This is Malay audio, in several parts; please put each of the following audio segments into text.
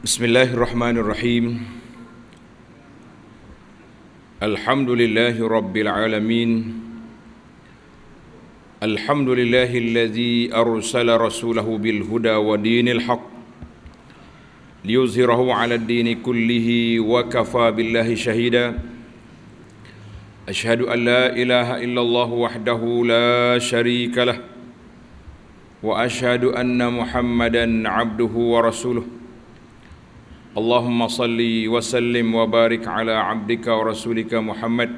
بسم الله الرحمن الرحيم الحمد لله رب العالمين الحمد لله الذي أرسل رسوله بالهدى ودين الحق ليظهره على الدين كله وكفى بالله شهيدا أشهد أن لا إله إلا الله وحده لا شريك له وأشهد أن محمدا عبده ورسوله Allahumma salli wa sallim wa barik ala abdika wa rasulika Muhammad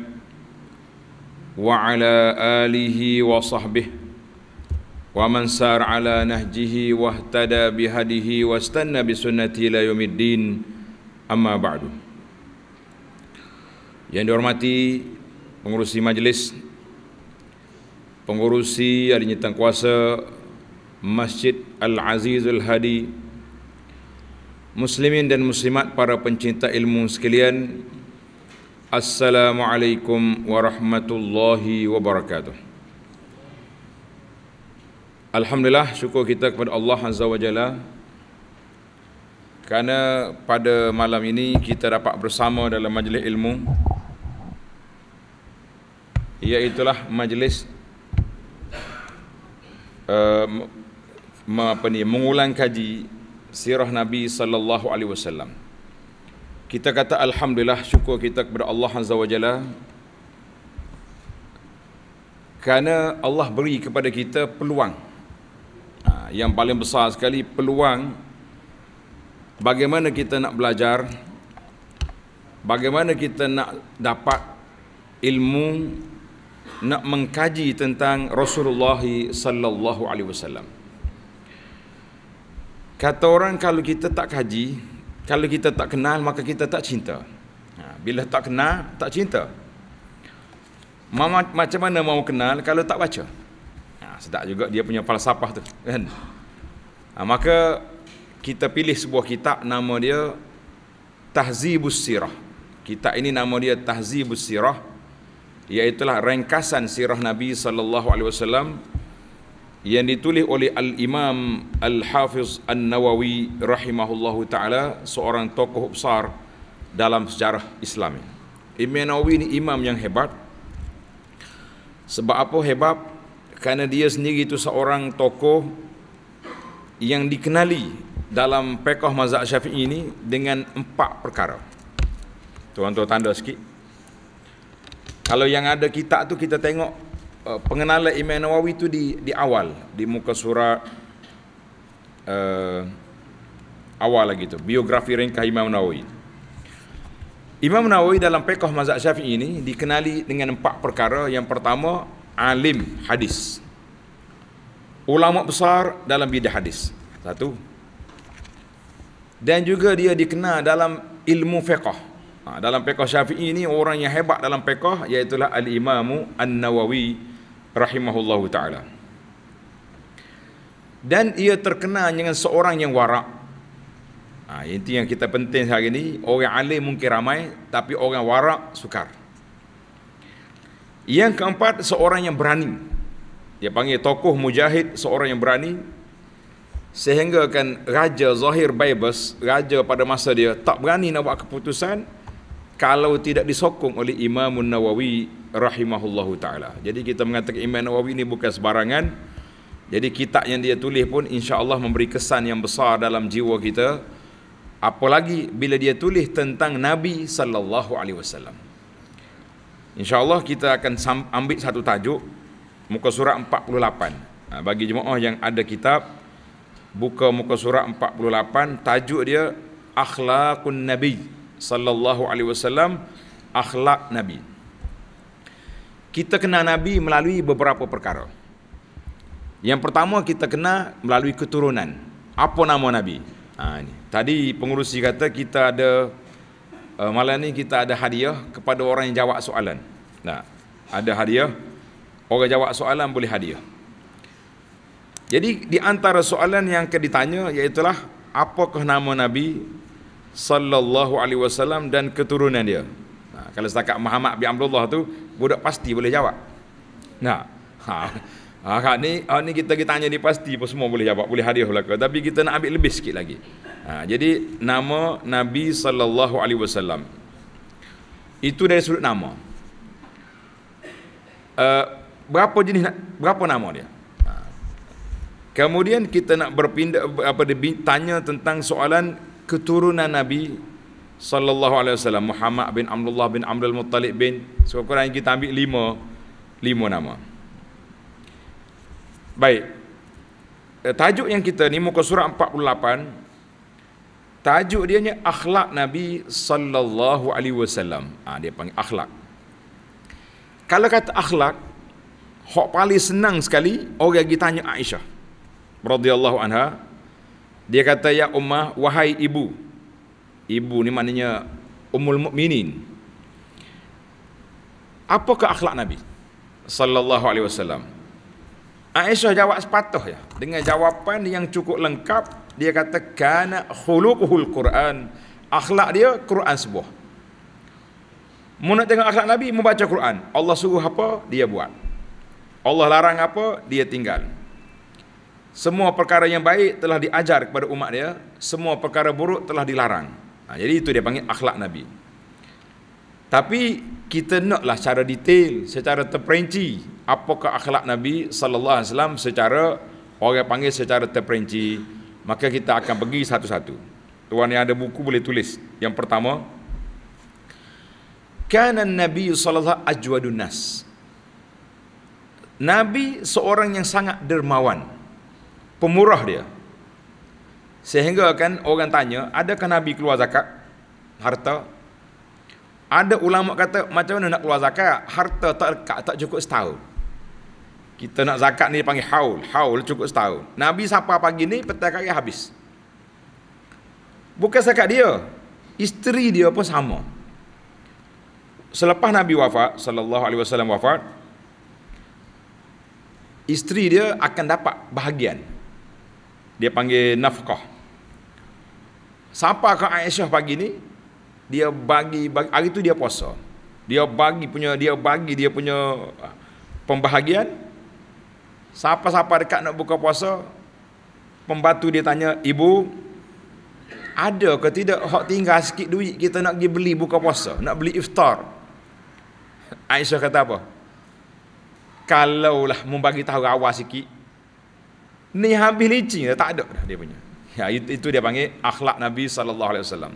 wa ala alihi wa sahbihi wa man sar ala nahjihi wa bi bihadihi wa stanna bi sunnati la yumiddin amma ba'du yang dihormati pengurusi majlis pengurusi adinyatan kuasa Masjid al aziz al Hadi Muslimin dan muslimat para pencinta ilmu sekalian Assalamualaikum warahmatullahi wabarakatuh Alhamdulillah syukur kita kepada Allah Azza wa Jalla Kerana pada malam ini kita dapat bersama dalam majlis ilmu Iaitulah majlis uh, apa ni, mengulang kaji sirah Nabi sallallahu alaihi wasallam. Kita kata alhamdulillah syukur kita kepada Allah Azza Wajalla. Jalla kerana Allah beri kepada kita peluang. Ha, yang paling besar sekali peluang bagaimana kita nak belajar bagaimana kita nak dapat ilmu nak mengkaji tentang Rasulullah sallallahu alaihi wasallam. Kata orang kalau kita tak kaji, kalau kita tak kenal maka kita tak cinta. Ha, bila tak kenal, tak cinta. Mama, macam mana mau kenal kalau tak baca? Ha, sedap juga dia punya falsafah tu. Kan? Ha, maka kita pilih sebuah kitab nama dia Tahzibus Sirah. Kitab ini nama dia Tahzibus Sirah. Iaitulah ringkasan sirah Nabi sallallahu alaihi wasallam yang ditulis oleh Al-Imam Al-Hafiz An-Nawawi rahimahullah taala seorang tokoh besar dalam sejarah Islam. Imam Nawawi ini imam yang hebat. Sebab apa hebat? Karena dia sendiri itu seorang tokoh yang dikenali dalam pekoh mazhab syafi'i ini dengan empat perkara. Tuan-tuan tanda sikit. Kalau yang ada kitab tu kita tengok uh, pengenalan Imam Nawawi itu di di awal di muka surat uh, awal lagi tu biografi ringkas Imam Nawawi. Imam Nawawi dalam pekoh mazhab Syafi'i ini dikenali dengan empat perkara. Yang pertama alim hadis. Ulama besar dalam bidang hadis. Satu. Dan juga dia dikenal dalam ilmu fiqh. Ha, dalam pekoh Syafi'i ini orang yang hebat dalam pekoh iaitu al-Imam An-Nawawi. Al rahimahullahu taala dan ia terkenal dengan seorang yang warak ha, itu yang kita penting hari ini orang alim mungkin ramai tapi orang warak sukar yang keempat seorang yang berani dia panggil tokoh mujahid seorang yang berani sehingga kan raja Zahir baybas raja pada masa dia tak berani nak buat keputusan kalau tidak disokong oleh Imam Nawawi rahimahullahu taala. Jadi kita mengatakan Imam Nawawi ini bukan sebarangan. Jadi kitab yang dia tulis pun insya-Allah memberi kesan yang besar dalam jiwa kita. Apalagi bila dia tulis tentang Nabi sallallahu alaihi wasallam. Insya-Allah kita akan ambil satu tajuk muka surat 48. Ha, bagi jemaah yang ada kitab buka muka surat 48 tajuk dia akhlaqun nabi sallallahu alaihi wasallam akhlak nabi kita kenal Nabi melalui beberapa perkara. Yang pertama kita kenal melalui keturunan. Apa nama Nabi? Ha, ini. Tadi pengurusi kata kita ada uh, malam ni kita ada hadiah kepada orang yang jawab soalan. Nah, ada hadiah. Orang jawab soalan boleh hadiah. Jadi di antara soalan yang akan ditanya iaitu apakah nama Nabi sallallahu alaihi wasallam dan keturunan dia. Nah, ha, kalau setakat Muhammad bin Abdullah tu budak pasti boleh jawab. Nah. Ha. Ha, kan, ni, ha, ni kita kita tanya ni pasti pun semua boleh jawab, boleh hadiah belaka. Tapi kita nak ambil lebih sikit lagi. Ha, jadi nama Nabi sallallahu alaihi wasallam. Itu dari sudut nama. Uh, berapa jenis berapa nama dia? Ha. Kemudian kita nak berpindah apa dia, tanya tentang soalan keturunan Nabi sallallahu alaihi wasallam Muhammad bin Abdullah bin Amr muttalib bin sekurang-kurangnya so, kita ambil lima lima nama. Baik. Eh, tajuk yang kita ni muka surat 48 tajuk dia ni akhlak Nabi sallallahu alaihi wasallam. Ah dia panggil akhlak. Kalau kata akhlak hok paling senang sekali orang pergi tanya Aisyah radhiyallahu anha dia kata ya ummah wahai ibu ibu ni maknanya ummul mukminin apakah akhlak nabi sallallahu alaihi wasallam Aisyah jawab sepatah ya dengan jawapan yang cukup lengkap dia kata kana khuluquhul quran akhlak dia quran sebuah mu nak tengok akhlak nabi membaca quran Allah suruh apa dia buat Allah larang apa dia tinggal semua perkara yang baik telah diajar kepada umat dia semua perkara buruk telah dilarang Ha, jadi itu dia panggil akhlak Nabi. Tapi kita naklah secara detail, secara terperinci apakah akhlak Nabi sallallahu alaihi wasallam secara orang panggil secara terperinci, maka kita akan pergi satu-satu. Tuan yang ada buku boleh tulis. Yang pertama, kanan Nabi sallallahu ajwadun nas. Nabi seorang yang sangat dermawan. Pemurah dia. Sehingga kan orang tanya, adakah Nabi keluar zakat harta? Ada ulama kata, macam mana nak keluar zakat? Harta tak lekat, tak cukup setahun. Kita nak zakat ni panggil haul. Haul cukup setahun. Nabi sapa pagi ni, petang kaya habis. Bukan zakat dia. Isteri dia pun sama. Selepas Nabi wafat, sallallahu alaihi wasallam wafat, isteri dia akan dapat bahagian. Dia panggil nafkah. Sapa ke Aisyah pagi ni dia bagi, bagi hari tu dia puasa. Dia bagi punya dia bagi dia punya ah, pembahagian. Siapa-siapa dekat nak buka puasa, pembantu dia tanya, "Ibu, ada ke tidak hak tinggal sikit duit kita nak pergi beli buka puasa, nak beli iftar?" Aisyah kata apa? Kalaulah mau bagi tahu awal sikit. Ni habis licin tak ada dah dia punya. Ya, itu dia panggil akhlak Nabi sallallahu alaihi wasallam.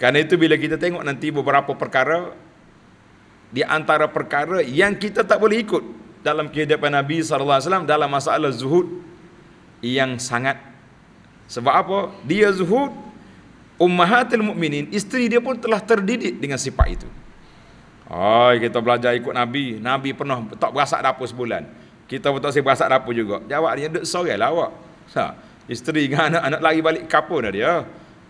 Karena itu bila kita tengok nanti beberapa perkara di antara perkara yang kita tak boleh ikut dalam kehidupan Nabi sallallahu alaihi wasallam dalam masalah zuhud yang sangat sebab apa? Dia zuhud ummahatul mukminin, isteri dia pun telah terdidik dengan sifat itu. Oh, kita belajar ikut Nabi. Nabi pernah tak berasak dapur sebulan. Kita pun tak berasak dapur juga. Jawab dia, duduk sore lah awak. Ha. Isteri dengan anak-anak lari balik kapur dah dia.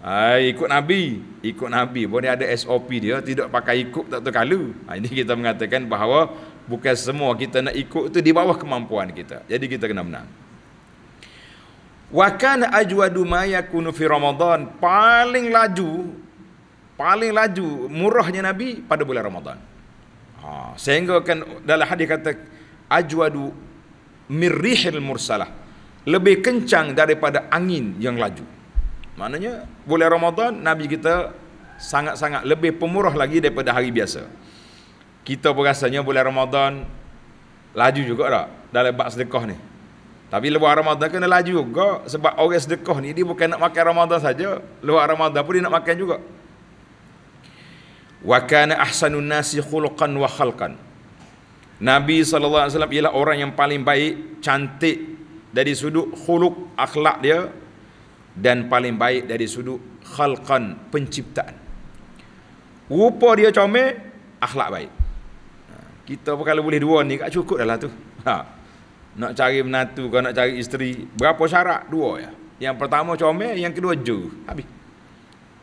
Ay, ah, ikut Nabi. Ikut Nabi Boleh ada SOP dia. Tidak pakai ikut tak terkalu. Ay, ah, ini kita mengatakan bahawa bukan semua kita nak ikut itu di bawah kemampuan kita. Jadi kita kena menang. Wakan ajwadu maya kunu fi Ramadan. Paling laju, paling laju murahnya Nabi pada bulan Ramadan. Ha, sehingga kan dalam hadis kata ajwadu mirrihil mursalah lebih kencang daripada angin yang laju. Maknanya bulan Ramadan Nabi kita sangat-sangat lebih pemurah lagi daripada hari biasa. Kita berasanya bulan Ramadan laju juga tak dalam bab sedekah ni. Tapi luar Ramadan kena laju juga sebab orang sedekah ni dia bukan nak makan Ramadan saja, luar Ramadan pun dia nak makan juga. Wa kana ahsanun nasi khuluqan wa khalqan. Nabi SAW ialah orang yang paling baik, cantik dari sudut khuluk akhlak dia dan paling baik dari sudut khalqan penciptaan rupa dia comel akhlak baik ha, kita pun kalau boleh dua ni tak cukup dah lah tu ha. nak cari menantu kau nak cari isteri berapa syarat dua ya yang pertama comel yang kedua jujur habis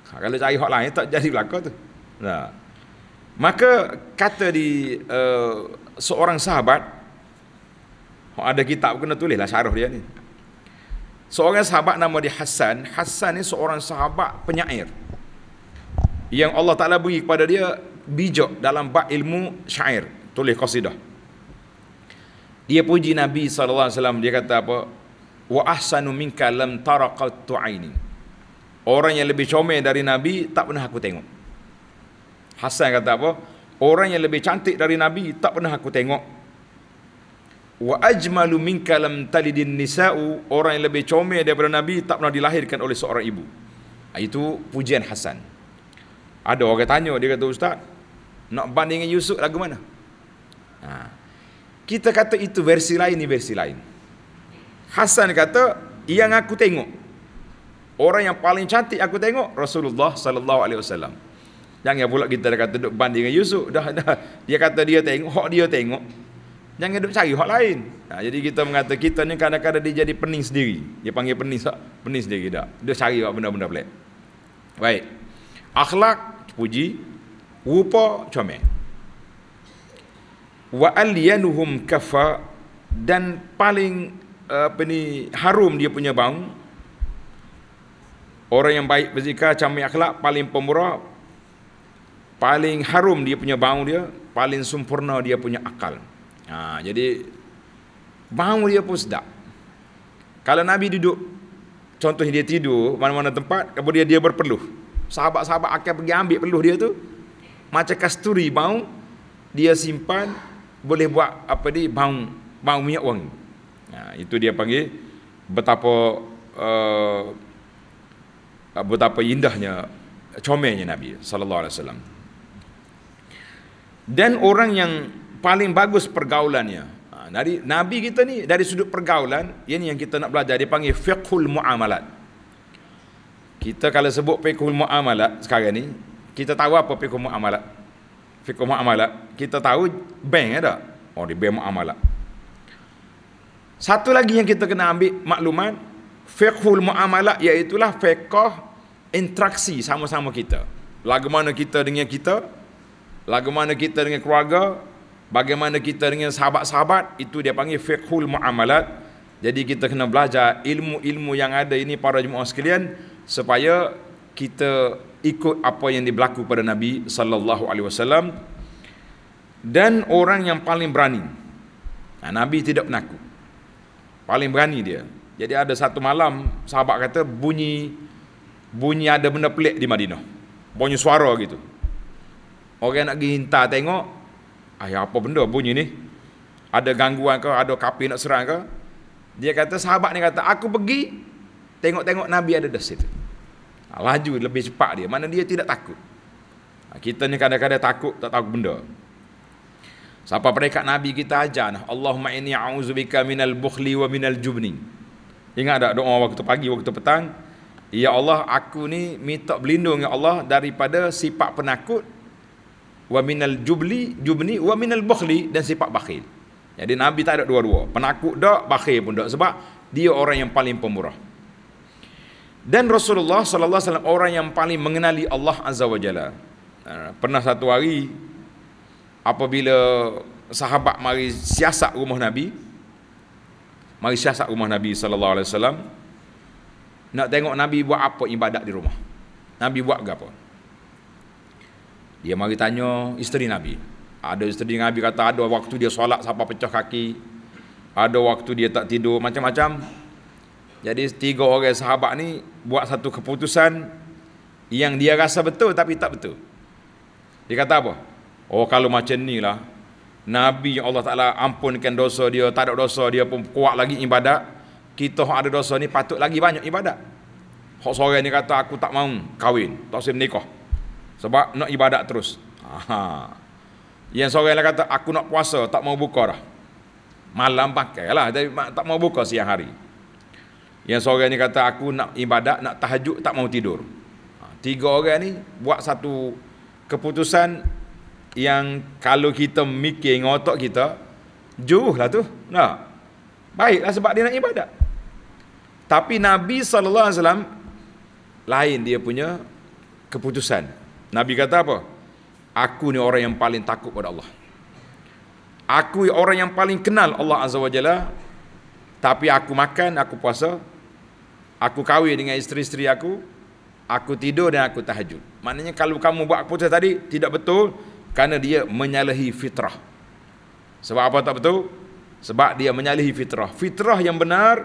ha. kalau cari hak lain tak jadi belaka tu ha. maka kata di uh, seorang sahabat kalau oh, ada kitab kena tulislah syarah dia ni. Seorang sahabat nama dia Hassan. Hassan ni seorang sahabat penyair. Yang Allah Ta'ala beri kepada dia bijak dalam bak ilmu syair. Tulis qasidah. Dia puji Nabi SAW. Dia kata apa? Wa ahsanu minka lam taraqatu aini. Orang yang lebih comel dari Nabi tak pernah aku tengok. Hassan kata apa? Orang yang lebih cantik dari Nabi tak pernah aku tengok wa ajmalu minka lam talidin nisa'u orang yang lebih comel daripada nabi tak pernah dilahirkan oleh seorang ibu ha, itu pujian hasan ada orang tanya dia kata ustaz nak bandingkan yusuf lagu mana ha. kita kata itu versi lain ni versi lain hasan kata yang aku tengok orang yang paling cantik aku tengok Rasulullah sallallahu alaihi wasallam jangan pula kita kata duk banding dengan yusuf dah dah dia kata dia tengok hak dia tengok Jangan duduk cari hak lain. Ha, jadi kita mengata kita ni kadang-kadang dia jadi pening sendiri. Dia panggil pening tak? Pening sendiri tak? Dia cari hak benda-benda pelik. Baik. Akhlak, puji. Rupa, comel. Wa alianuhum kafa dan paling eh, apa ni harum dia punya bang. Orang yang baik berzikah, camai akhlak paling pemurah paling harum dia punya bang dia paling sempurna dia punya akal. Ha, jadi bau dia pun sedap. Kalau Nabi duduk contohnya dia tidur mana-mana tempat kemudian dia berpeluh. Sahabat-sahabat akan pergi ambil peluh dia tu. Macam kasturi bau dia simpan boleh buat apa dia bau bau minyak wang. Ha, itu dia panggil betapa uh, betapa indahnya comelnya Nabi sallallahu alaihi wasallam. Dan orang yang paling bagus pergaulannya. Ha, dari Nabi kita ni dari sudut pergaulan, ini yang kita nak belajar dipanggil fiqhul muamalat. Kita kalau sebut fiqhul muamalat sekarang ni, kita tahu apa fiqhul muamalat? Fiqhul muamalat, kita tahu bank ada. Oh, di bank muamalat. Satu lagi yang kita kena ambil maklumat fiqhul muamalat iaitu lah fiqh interaksi sama-sama kita. Lagu mana kita dengan kita? Lagu mana kita dengan keluarga? bagaimana kita dengan sahabat-sahabat itu dia panggil fiqhul muamalat jadi kita kena belajar ilmu-ilmu yang ada ini para jemaah sekalian supaya kita ikut apa yang diberlaku pada Nabi sallallahu alaihi wasallam dan orang yang paling berani nah, ha, Nabi tidak penakut paling berani dia jadi ada satu malam sahabat kata bunyi bunyi ada benda pelik di Madinah bunyi suara gitu orang nak pergi hintar tengok Ayah apa benda bunyi ni? Ada gangguan ke? Ada kapi nak serang ke? Dia kata, sahabat ni kata, aku pergi tengok-tengok Nabi ada di situ. Ha, laju lebih cepat dia. Mana dia tidak takut. Ha, kita ni kadang-kadang takut, tak tahu benda. Siapa perekat Nabi kita ajar nah. Allahumma inni a'udzubika minal bukhli wa minal jubni. Ingat tak doa waktu pagi waktu petang? Ya Allah, aku ni minta berlindung ya Allah daripada sifat penakut wa minal jubli jubni wa minal bukhli dan sifat bakhil. Jadi Nabi tak ada dua-dua. Penakut dak, bakhil pun dak sebab dia orang yang paling pemurah. Dan Rasulullah sallallahu alaihi wasallam orang yang paling mengenali Allah azza wajalla. Ha, pernah satu hari apabila sahabat mari siasat rumah Nabi mari siasat rumah Nabi sallallahu alaihi wasallam nak tengok Nabi buat apa ibadat di rumah. Nabi buat ke apa? Dia mari tanya isteri Nabi. Ada isteri Nabi kata ada waktu dia solat sampai pecah kaki. Ada waktu dia tak tidur macam-macam. Jadi tiga orang sahabat ni buat satu keputusan yang dia rasa betul tapi tak betul. Dia kata apa? Oh kalau macam ni lah. Nabi yang Allah Ta'ala ampunkan dosa dia, tak ada dosa dia pun kuat lagi ibadat. Kita ada dosa ni patut lagi banyak ibadat. Hak seorang ni kata aku tak mau kahwin, tak usah menikah. Sebab nak ibadat terus. Aha. Yang seorang lain kata, aku nak puasa, tak mau buka dah. Malam pakai lah, tapi tak mau buka siang hari. Yang seorang ni kata, aku nak ibadat, nak tahajud, tak mau tidur. Ha, tiga orang ni buat satu keputusan yang kalau kita mikir ngotok kita, juh lah tu. Nah. baik lah sebab dia nak ibadat. Tapi Nabi SAW lain dia punya keputusan. Nabi kata apa? Aku ni orang yang paling takut pada Allah. Aku ni orang yang paling kenal Allah Azza wa Jalla. Tapi aku makan, aku puasa. Aku kahwin dengan isteri-isteri aku. Aku tidur dan aku tahajud. Maknanya kalau kamu buat keputusan tadi, tidak betul. Kerana dia menyalahi fitrah. Sebab apa tak betul? Sebab dia menyalahi fitrah. Fitrah yang benar,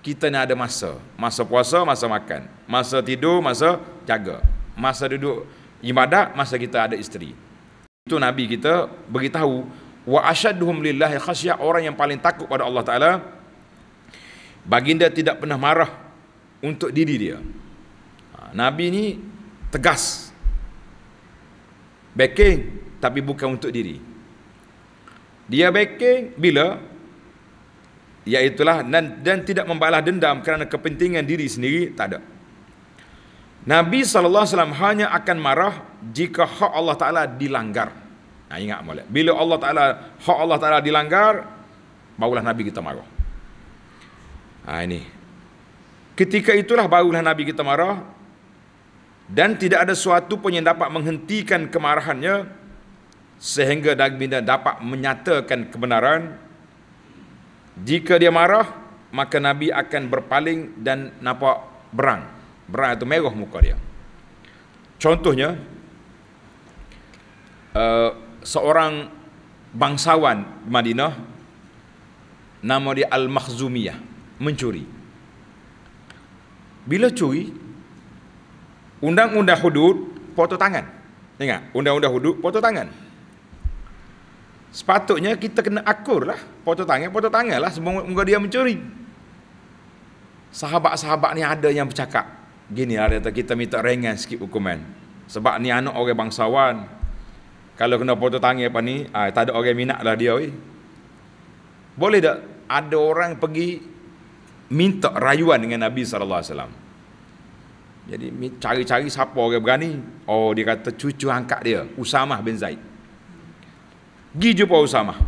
kita ni ada masa. Masa puasa, masa makan. Masa tidur, masa jaga masa duduk ibadat masa kita ada isteri itu nabi kita beritahu wa asyadduhum lillahi khasyah orang yang paling takut pada Allah taala baginda tidak pernah marah untuk diri dia ha, nabi ni tegas backing tapi bukan untuk diri dia backing bila iaitulah dan, dan tidak membalas dendam kerana kepentingan diri sendiri tak ada Nabi SAW hanya akan marah jika hak Allah Ta'ala dilanggar. Nah, ha, ingat boleh. Bila Allah Ta'ala, hak Allah Ta'ala dilanggar, barulah Nabi kita marah. Ha, ini. Ketika itulah barulah Nabi kita marah. Dan tidak ada suatu pun yang dapat menghentikan kemarahannya. Sehingga Nabi Dagbinda dapat menyatakan kebenaran. Jika dia marah, maka Nabi akan berpaling dan nampak berang. Berat tu merah muka dia. Contohnya, uh, seorang bangsawan Madinah, nama dia Al-Makhzumiyah, mencuri. Bila curi, undang-undang hudud, potong tangan. Ingat, undang-undang hudud, potong tangan. Sepatutnya kita kena akur lah. Potong tangan, potong tangan lah. Semoga dia mencuri. Sahabat-sahabat ni ada yang bercakap. Gini hari tu kita minta ringan sikit hukuman. Sebab ni anak orang bangsawan. Kalau kena potong tangan apa ni, ah, tak ada orang minat lah dia. Eh. Boleh tak ada orang pergi minta rayuan dengan Nabi Sallallahu Alaihi Wasallam. Jadi cari-cari siapa orang berani. Oh dia kata cucu angkat dia, Usamah bin Zaid. Gi jumpa Usamah.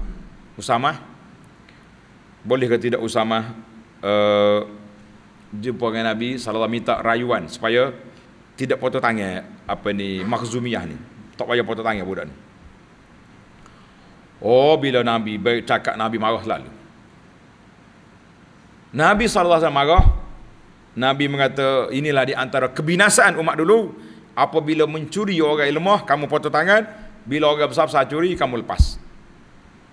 Usamah. Boleh ke tidak Usamah? Uh, jumpa dengan Nabi salah minta rayuan supaya tidak potong tangan apa ni makzumiyah ni. Tak payah potong tangan budak ni. Oh bila Nabi baik cakap Nabi marah selalu. Nabi SAW marah. Nabi mengata inilah di antara kebinasaan umat dulu. Apabila mencuri orang yang lemah kamu potong tangan. Bila orang besar-besar curi kamu lepas.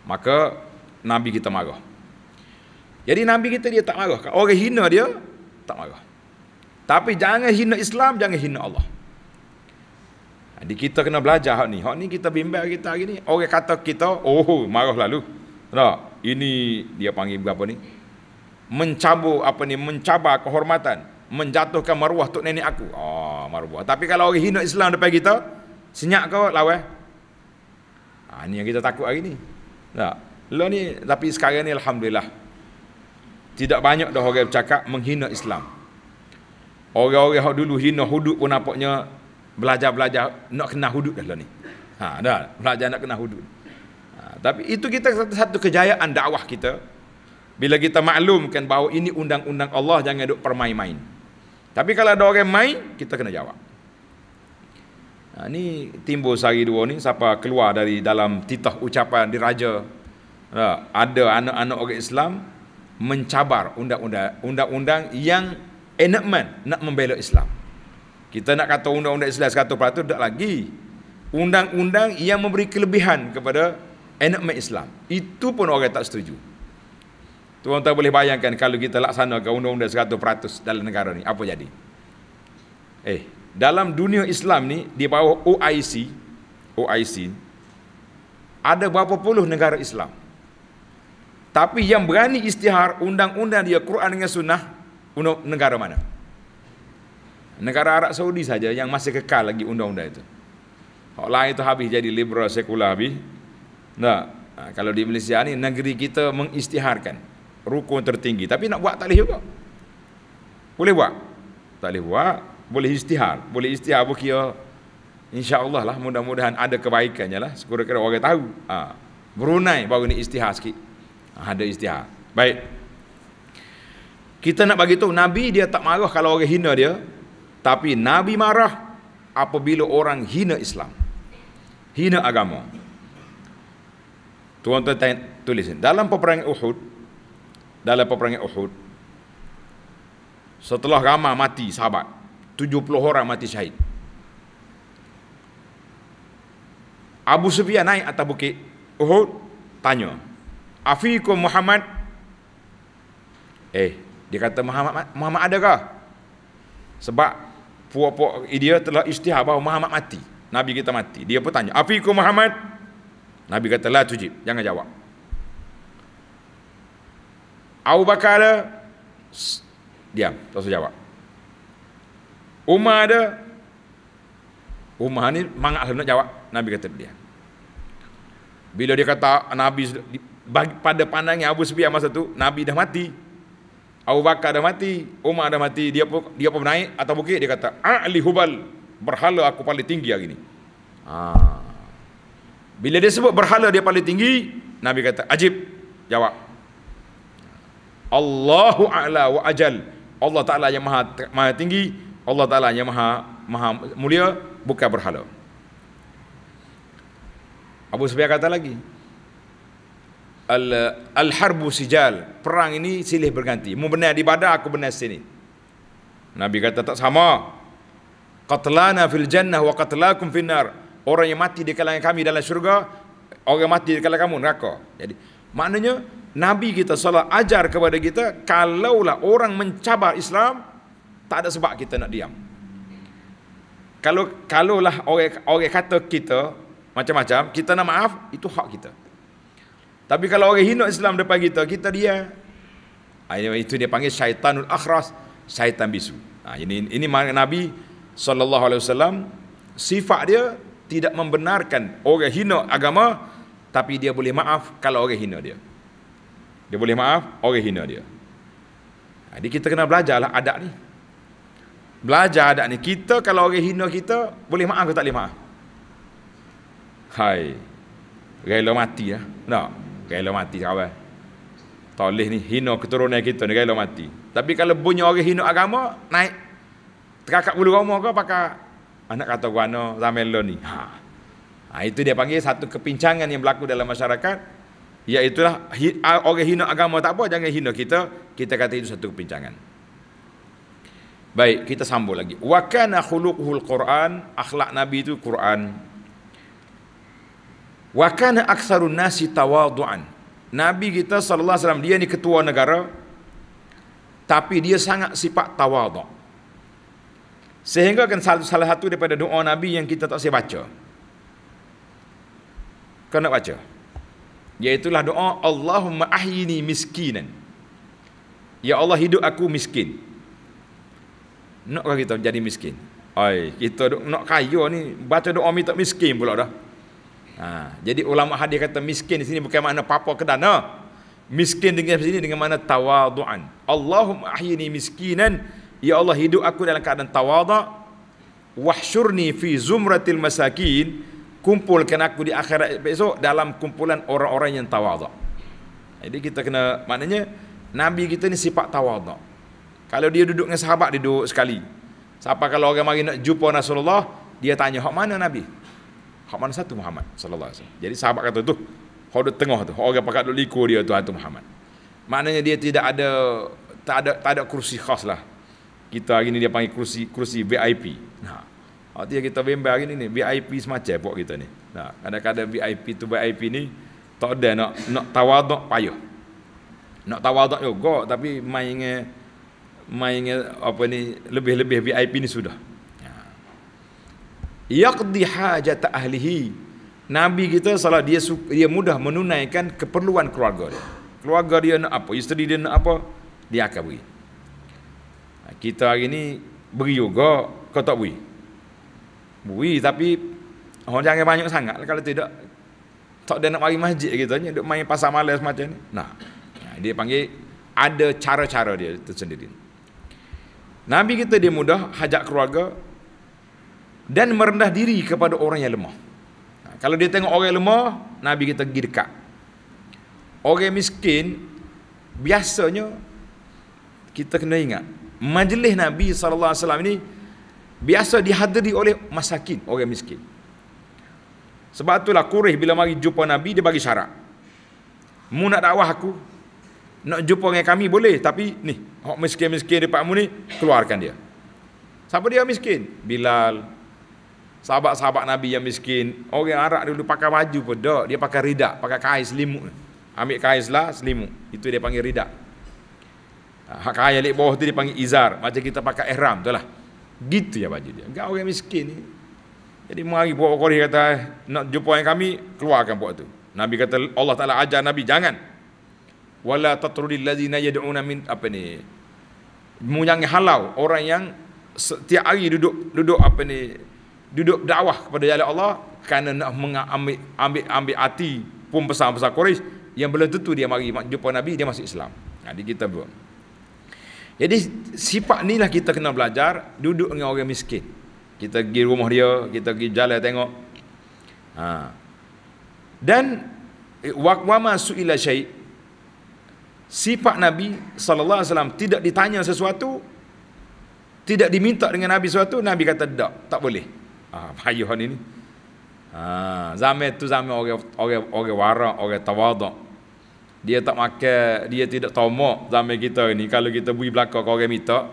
Maka Nabi kita marah. Jadi Nabi kita dia tak marah. Orang hina dia tak marah. Tapi jangan hina Islam, jangan hina Allah. Jadi kita kena belajar hak ni. Hak ni kita bimbang kita hari ni. Orang kata kita, oh marah lalu. Tak, ini dia panggil berapa ni? Mencabur apa ni? Mencabar kehormatan. Menjatuhkan maruah untuk nenek aku. Ah, oh, maruah. Tapi kalau orang hina Islam depan kita, senyap kau lawan. Ha, ah, ini yang kita takut hari ni. Tak. Lo lah ni, tapi sekarang ni Alhamdulillah tidak banyak dah orang bercakap menghina Islam. Orang-orang yang dulu hina hudud pun nampaknya belajar-belajar nak kena hudud dah lah ni. Ha, dah, belajar nak kena hudud. Ha, tapi itu kita satu-satu kejayaan dakwah kita. Bila kita maklumkan bahawa ini undang-undang Allah jangan duk permain-main. Tapi kalau ada orang main, kita kena jawab. Ha, ni timbul sehari dua ni siapa keluar dari dalam titah ucapan diraja. Ha, ada anak-anak orang Islam mencabar undang-undang undang-undang yang enakman nak membela Islam. Kita nak kata undang-undang Islam 100% tak lagi. Undang-undang yang memberi kelebihan kepada enakman Islam. Itu pun orang tak setuju. Tuan-tuan boleh bayangkan kalau kita laksanakan undang-undang 100% dalam negara ni, apa jadi? Eh, dalam dunia Islam ni di bawah OIC, OIC ada berapa puluh negara Islam? Tapi yang berani istihar undang-undang dia Quran dengan sunnah negara mana? Negara Arab Saudi saja yang masih kekal lagi undang-undang itu. Kalau lain itu habis jadi liberal sekular habis. Nah, ha, kalau di Malaysia ni negeri kita mengistiharkan rukun tertinggi tapi nak buat takleh juga. Boleh buat. Takleh buat, boleh istihar, boleh istihar bukia. Insya-Allah lah mudah-mudahan ada kebaikannya lah sekurang-kurangnya orang tahu. Ha. Brunei baru ni istihar sikit ada istihar. Baik. Kita nak bagi tahu Nabi dia tak marah kalau orang hina dia, tapi Nabi marah apabila orang hina Islam. Hina agama. Tuan-tuan tulis Dalam peperangan Uhud, dalam peperangan Uhud, setelah ramai mati sahabat, 70 orang mati syahid. Abu Sufyan naik atas bukit Uhud, tanya, afikum Muhammad eh dia kata Muhammad Muhammad adakah? sebab puak-puak dia telah istihab bahawa Muhammad mati Nabi kita mati dia pun tanya afikum Muhammad Nabi kata lah tujib jangan jawab Abu Bakar diam tak usah jawab Umar ada Umar ni mangat lah nak jawab Nabi kata dia bila dia kata Nabi bagi, pada pandangnya Abu Sufyan masa tu Nabi dah mati. Abu Bakar dah mati, Umar dah mati, dia pun dia pun naik atau bukit dia kata a'li hubal berhala aku paling tinggi hari ni. Ha. Bila dia sebut berhala dia paling tinggi, Nabi kata ajib jawab. Allahu a'la wa ajal. Allah Taala yang maha maha tinggi, Allah Taala yang maha maha mulia bukan berhala. Abu Sufyan kata lagi, al al sijal perang ini silih berganti mu benar di badar aku benar sini nabi kata tak sama qatlana fil jannah wa qatlakum fil nar orang yang mati di kalangan kami dalam syurga orang yang mati di kalangan kamu neraka jadi maknanya nabi kita salah ajar kepada kita kalaulah orang mencabar Islam tak ada sebab kita nak diam kalau kalaulah orang orang kata kita macam-macam kita nak maaf itu hak kita tapi kalau orang hina Islam depan kita, kita dia. Ah, itu dia panggil syaitanul akhras, syaitan bisu. Ha, ini ini makna Nabi sallallahu alaihi wasallam sifat dia tidak membenarkan orang hina agama tapi dia boleh maaf kalau orang hina dia. Dia boleh maaf orang hina dia. Jadi ah, kita kena belajarlah adab ni. Belajar adab ni. Kita kalau orang hina kita, boleh maaf ke tak boleh maaf? Hai. Rela mati lah. Ya? Tak. No. Gailah mati kawan. Tolih ni hina keturunan kita ni gailah mati. Tapi kalau bunyi orang hina agama, naik. Terkakak bulu rumah ke pakai anak kata guana zaman lo ni. Ha. ha. itu dia panggil satu kepincangan yang berlaku dalam masyarakat. Iaitulah orang hina agama tak apa, jangan hina kita. Kita kata itu satu kepincangan. Baik, kita sambung lagi. Wa kana khuluquhul Quran, akhlak Nabi itu Quran wa kana aktsarun nasi tawadu'an nabi kita sallallahu alaihi wasallam dia ni ketua negara tapi dia sangat sifat tawadu' sehingga kan salah, satu daripada doa nabi yang kita tak sempat baca kena baca Iaitulah doa Allahumma ahyini miskinan. Ya Allah hidup aku miskin. Nak kita jadi miskin? Ai, kita nak kaya ni baca doa tak miskin pula dah. Ha, jadi ulama hadis kata miskin di sini bukan makna papa ke dana. Miskin dengan sini dengan makna tawaduan. Allahumma ahyini miskinan. Ya Allah hidup aku dalam keadaan tawadu. Wahsyurni fi zumratil masakin. Kumpulkan aku di akhirat besok dalam kumpulan orang-orang yang tawadu. Jadi kita kena maknanya Nabi kita ni sifat tawadu. Kalau dia duduk dengan sahabat dia duduk sekali. Siapa kalau orang mari nak jumpa Rasulullah, dia tanya hak mana Nabi? Hak mana satu Muhammad sallallahu alaihi wasallam. Jadi sahabat kata tu, hak di tengah tu, orang pakat duk liku dia tu hantu Muhammad. Maknanya dia tidak ada tak ada tak ada kerusi khas lah. Kita hari ni dia panggil kerusi kerusi VIP. Nah. Hati kita bimbang hari ni ni VIP semacam buat kita ni. Nah, ha. kadang-kadang VIP tu VIP ni tak ada nak nak tawaduk payah. Nak tawaduk juga tapi main main apa ni lebih-lebih VIP ni sudah yaqdi hajat ahlihi nabi kita salah dia dia mudah menunaikan keperluan keluarga dia keluarga dia nak apa isteri dia nak apa dia akan beri ha, kita hari ni beri juga kau tak beri beri tapi orang jangan banyak sangat lah kalau tidak tak ada nak mari masjid kita ni duk main pasar malam semacam ni nah ha, dia panggil ada cara-cara dia tersendiri Nabi kita dia mudah hajak keluarga dan merendah diri kepada orang yang lemah. Kalau dia tengok orang lemah, Nabi kita pergi dekat. Orang miskin, biasanya kita kena ingat, majlis Nabi Sallallahu Alaihi Wasallam ini biasa dihadiri oleh masakin, orang miskin. Sebab itulah Quraish bila mari jumpa Nabi, dia bagi syarat. Mu nak dakwah aku, nak jumpa dengan kami boleh, tapi ni, orang miskin-miskin di pakmu ni, keluarkan dia. Siapa dia miskin? Bilal, sahabat-sahabat Nabi yang miskin, orang Arab dulu pakai baju pun tak, dia pakai ridak, pakai kain selimut. Ambil kain lah, selimut. Itu dia panggil ridak. Ha, hak kain yang bawah tu dia panggil izar, macam kita pakai ihram tu lah. Gitu ya baju dia. Enggak orang miskin ni. Jadi mari buat Qurih kata, eh, nak jumpa yang kami, keluarkan buat tu. Nabi kata, Allah Ta'ala ajar Nabi, jangan. Wala tatrudil ladzina yad'una min apa ni? Mu halau orang yang setiap hari duduk duduk apa ni duduk dakwah kepada Ya Allah kerana nak mengambil ambil ambil hati pun besar-besar Quraisy yang belum tentu dia mari jumpa Nabi dia masih Islam. Jadi ha, kita buat. Jadi sifat inilah kita kena belajar duduk dengan orang miskin. Kita pergi rumah dia, kita pergi jalan tengok. Ha. Dan eh, waqwama su'ila syai' Sifat Nabi sallallahu alaihi wasallam tidak ditanya sesuatu, tidak diminta dengan Nabi sesuatu, Nabi kata tidak, tak boleh. Ah भाइयों Ah zaman तू zaman ओगे ओगे ओगे wara ओगे तवादो dia tak make dia tidak tomo zaman kita ini kalau kita bui belaka kau orang minta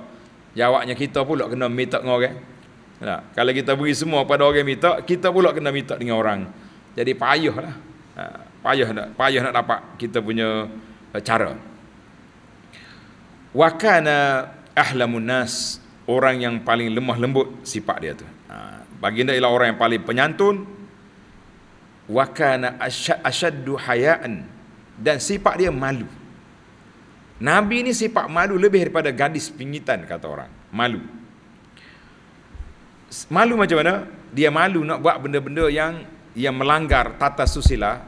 jawabnya kita pula kena minta dengan orang nah, ya, kalau kita beri semua pada orang minta kita pula kena minta dengan orang jadi payah lah ha, payah nak payah nak dapat kita punya eh, cara wa kana ahlamun nas orang yang paling lemah lembut sifat dia tu ha, Baginda ialah orang yang paling penyantun wa kana asyaddu haya'an dan sifat dia malu. Nabi ini sifat malu lebih daripada gadis pingitan kata orang. Malu. Malu macam mana? Dia malu nak buat benda-benda yang yang melanggar tata susila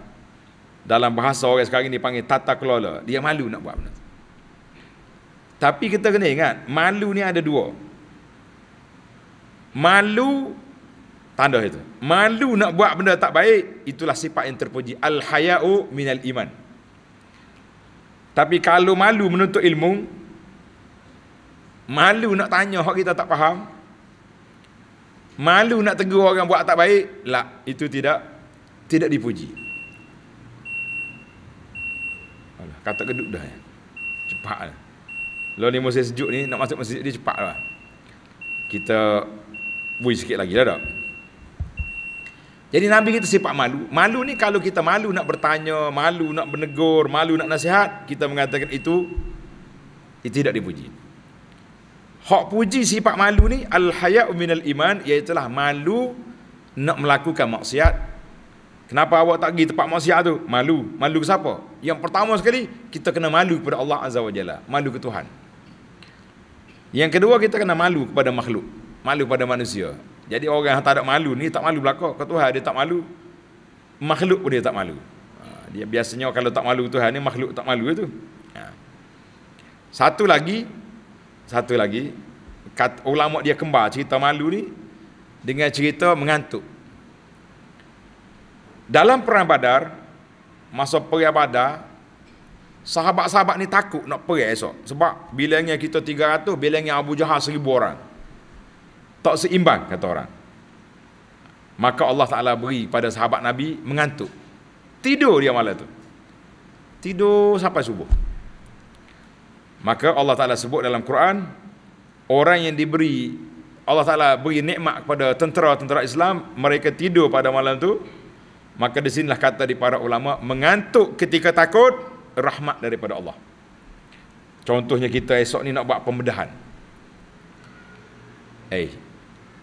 dalam bahasa orang sekarang ini panggil tata kelola. Dia malu nak buat benda. Tapi kita kena ingat, malu ni ada dua. Malu tanda itu. Malu nak buat benda tak baik, itulah sifat yang terpuji. Al-hayau minal iman. Tapi kalau malu menuntut ilmu, malu nak tanya hak kita tak faham, malu nak tegur orang buat tak baik, lah, itu tidak tidak dipuji. Alah, kata keduk dah. Ya. Cepat lah. Lalu ni masjid sejuk ni, nak masuk masjid ni cepat lah. Kita bui sikit lagi lah tak? Jadi Nabi kita sifat malu. Malu ni kalau kita malu nak bertanya, malu nak menegur, malu nak nasihat, kita mengatakan itu itu tidak dipuji. Hak puji sifat malu ni al haya minal iman iaitu malu nak melakukan maksiat. Kenapa awak tak pergi tempat maksiat tu? Malu. Malu ke siapa? Yang pertama sekali kita kena malu kepada Allah Azza wa Jalla, malu ke Tuhan. Yang kedua kita kena malu kepada makhluk, malu kepada manusia. Jadi orang yang tak ada malu ni tak malu belakang ke Tuhan dia tak malu. Makhluk pun dia tak malu. Ha, dia biasanya kalau tak malu Tuhan ni makhluk tak malu tu. Ha. Satu lagi satu lagi kat ulama dia kembar cerita malu ni dengan cerita mengantuk. Dalam perang Badar masa perang Badar sahabat-sahabat ni takut nak perang esok sebab bilangnya kita 300 bilangnya Abu Jahal 1000 orang tak seimbang kata orang. Maka Allah Taala beri pada sahabat Nabi mengantuk. Tidur dia malam tu. Tidur sampai subuh. Maka Allah Taala sebut dalam Quran orang yang diberi Allah Taala beri nikmat kepada tentera-tentera Islam, mereka tidur pada malam tu. Maka di sinilah kata di para ulama mengantuk ketika takut rahmat daripada Allah. Contohnya kita esok ni nak buat pembedahan. Eh, hey,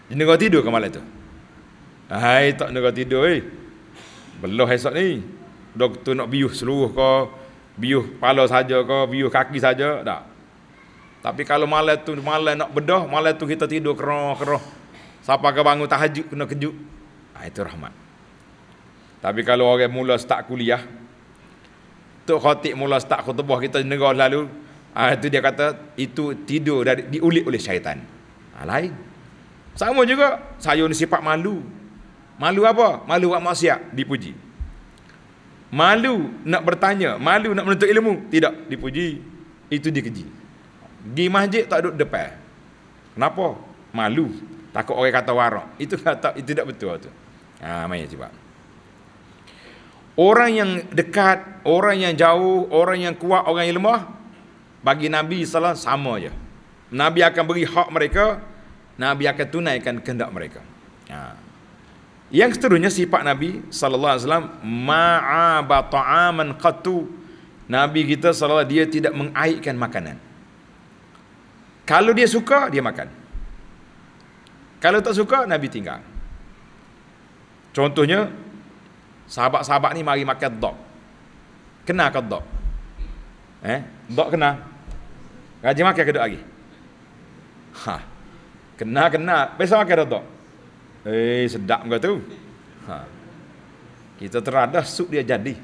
Jenderal tidur ke malam tu? Hai tak jenderal tidur eh. Belah esok ni. Doktor nak biuh seluruh kau. Biuh kepala saja kau. Biuh kaki saja. Tak. Tapi kalau malam tu malam nak bedah. Malam tu kita tidur keroh-keroh. Siapa ke bangun tahajud kena kejut. Ha, itu rahmat. Tapi kalau orang mula start kuliah. Tok khotik mula start khutbah kita jenderal lalu. Ha, itu dia kata itu tidur dari diulik oleh syaitan. Ha, lain. Sama juga saya ni sifat malu. Malu apa? Malu buat maksiat dipuji. Malu nak bertanya, malu nak menuntut ilmu, tidak dipuji. Itu dikeji. Di masjid tak duduk depan. Kenapa? Malu. Takut orang kata warak. Itu kata itu tak betul tu. Ha mai cuba. Orang yang dekat, orang yang jauh, orang yang kuat, orang yang lemah bagi Nabi salah sama je. Nabi akan beri hak mereka Nabi akan tunaikan kehendak mereka. Ha. Yang seterusnya sifat Nabi sallallahu alaihi wasallam ma'aba ta'aman qattu. Nabi kita sallallahu dia tidak mengaikkan makanan. Kalau dia suka dia makan. Kalau tak suka Nabi tinggal. Contohnya sahabat-sahabat ni mari makan dog. Kena ke dog? Eh, dog kena. Rajin makan kedok lagi. Ha kena kena biasa makan rata eh sedap kau tu ha. kita terada sup dia jadi